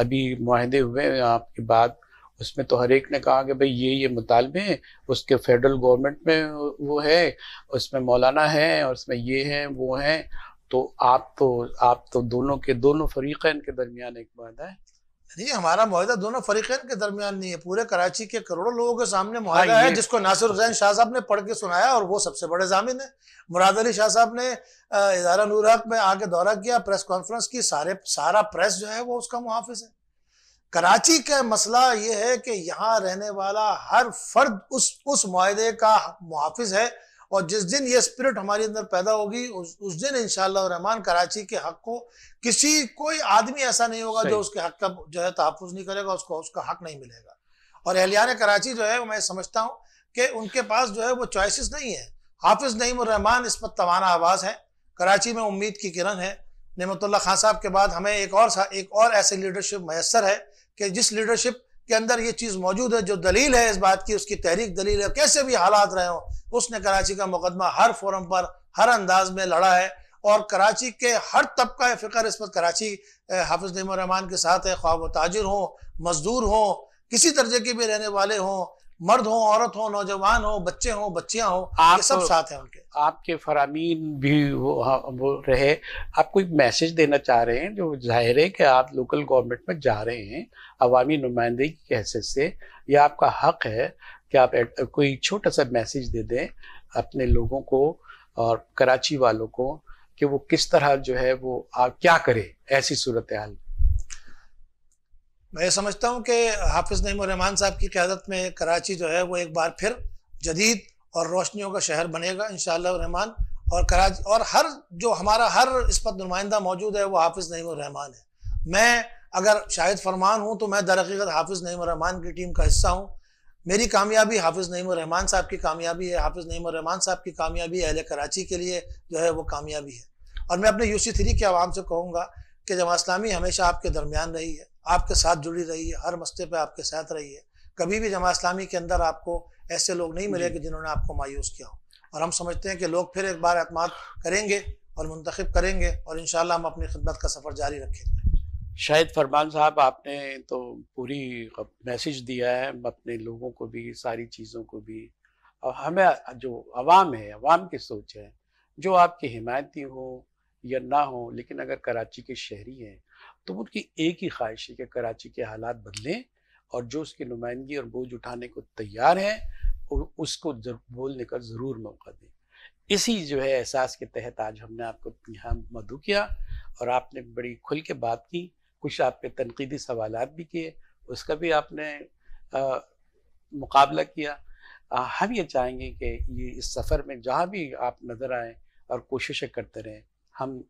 अभी माहे हुए आपके बाद उसमें तो हर एक ने कहा कि भाई ये ये मुतालबे हैं उसके फेडरल गवर्नमेंट में वो है उसमें मौलाना है और उसमें ये है वो है तो आप तो आप तो दोनों के दोनों फरीकैन के दरमियान एक माहदा है नहीं हमारा माहदा दोनों फरीकैन के दरमियान नहीं है पूरे कराची के करोड़ों लोगों के सामने हाँ, माहदा है जिसको नासिर हुसैन शाह साहब ने पढ़ के सुनाया और वो सबसे बड़े जामिन है मुराद अली शाह साहब ने इदारा नूर हक में आके दौरा किया प्रेस कॉन्फ्रेंस की सारे सारा प्रेस जो है वो उसका मुहाफिज है कराची का मसला ये है कि यहाँ रहने वाला हर फर्द उस उस माहदे का मुहाफिज है और जिस दिन ये स्पिरिट हमारे अंदर पैदा होगी उस उस दिन इंशाल्लाह रहमान कराची के हक को किसी कोई आदमी ऐसा नहीं होगा जो उसके हक का जो है तहफुज नहीं करेगा उसको उसका हक नहीं मिलेगा और अहलियान कराची जो है मैं समझता हूँ कि उनके पास जो है वो चॉइसिस नहीं है हाफिज़ रहमान इस पर तवाना आवाज़ है कराची में उम्मीद की किरण है नमतुल्ला खान साहब के बाद हमें एक और एक और ऐसे लीडरशिप मैसर है कि जिस लीडरशिप के अंदर ये चीज़ मौजूद है जो दलील है इस बात की उसकी तहरीक दलील है कैसे भी हालात रहे हों उसने कराची का मुकदमा हर फोरम पर हर अंदाज में लड़ा है और कराची के हर तबका फ़िक्र इस पर कराची हाफिज नईमान के साथ है ख्वाब ताजिर हों मजदूर हों किसी दर्जे के भी रहने वाले हों मर्द हो औरत हो नौजवान हो बच्चे हो बच्चियां हो आप, ये सब साथ हैं उनके आपके फरामीन भी वो, हाँ, वो रहे आप कोई मैसेज देना चाह रहे हैं जो जाहिर है कि आप लोकल गवर्नमेंट में जा रहे हैं अवामी नुमाइंदगी की हैसियत से यह आपका हक है कि आप कोई छोटा सा मैसेज दे दें अपने लोगों को और कराची वालों को कि वो किस तरह जो है वो आप क्या करें ऐसी सूरत हाल में मैं ये समझता हूँ कि हाफिज़ नईमान साहब की क्यादत में कराची जो है वो एक बार फिर जदीद और रोशनियों का शहर बनेगा इन रहमान और कराची और हर जो हमारा हर इस पर नुमाइंदा मौजूद है वो हाफिज़ नईमान है मैं अगर शाहिद फरमान हूँ तो मैं दरक़ीकत हाफिज़ नईमान की टीम का हिस्सा हूँ मेरी कामयाबी हाफिज़ नईमान साहब की कामयाबी है हाफिज़ नईमान साहब की कामयाबी अहल कराची के लिए जो है वो कामयाबी है और मैं अपने यू सी थ्री के आवाम से कहूँगा कि जमा इस्लामी हमेशा आपके दरमियान रही है आपके साथ जुड़ी रही है हर मस्ते पे आपके साथ रही है कभी भी जमा इस्लामी के अंदर आपको ऐसे लोग नहीं मिलेंगे जिन्होंने आपको मायूस किया हो और हम समझते हैं कि लोग फिर एक बार अतमाद करेंगे और मुंतखब करेंगे और इन हम अपनी खिदमत का सफ़र जारी रखेंगे शायद फरमान साहब आपने तो पूरी मैसेज दिया है अपने लोगों को भी सारी चीज़ों को भी और हमें जो आवाम है अवाम की सोच है जो आपकी हिमायती हो या ना हो लेकिन अगर कराची के शहरी हैं तो उनकी एक ही ख्वाहिश है कि कराची के हालात बदलें और जो उसकी नुमाइंदगी और बोझ उठाने को तैयार हैं उसको बोलने का ज़रूर मौका दें इसी जो है एहसास के तहत आज हमने आपको यहाँ मधु किया और आपने बड़ी खुल के बात की कुछ आपके तनकीदी सवाल भी किए उसका भी आपने आ, मुकाबला किया आ, हम ये चाहेंगे कि ये इस सफ़र में जहाँ भी आप नज़र आएँ और कोशिशें करते रहें हम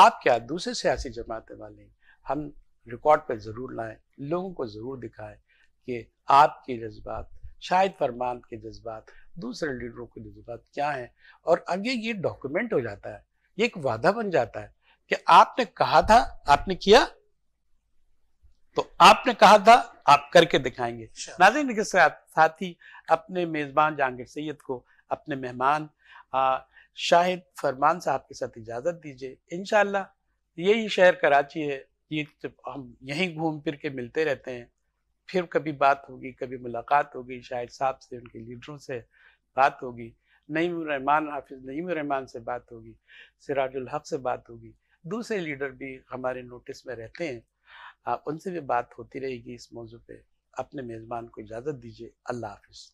आप क्या दूसरे सियासी जमातें वाले हम रिकॉर्ड पर ज़रूर लाएं लोगों को ज़रूर दिखाएं कि आपके जज्बात शायद फरमान के जज्बात दूसरे लीडरों के जज्बात क्या हैं और आगे ये डॉक्यूमेंट हो जाता है ये एक वादा बन जाता है कि आपने कहा था आपने किया तो आपने कहा था आप करके दिखाएंगे नाजिन के साथ साथ ही अपने मेज़बान जहांगीर सैयद को अपने मेहमान शाहिद फरमान साहब के साथ इजाज़त दीजिए इन यही शहर कराची है ये हम यहीं घूम फिर के मिलते रहते हैं फिर कभी बात होगी कभी मुलाकात होगी शायद साहब से उनके लीडरों से बात होगी नईम रहमान हाफिज नईम रहमान से बात होगी सिराजुल हक से बात होगी दूसरे लीडर भी हमारे नोटिस में रहते हैं आप उनसे भी बात होती रहेगी इस मौजू पे अपने मेज़बान को इजाज़त दीजिए अल्लाह हाफिज़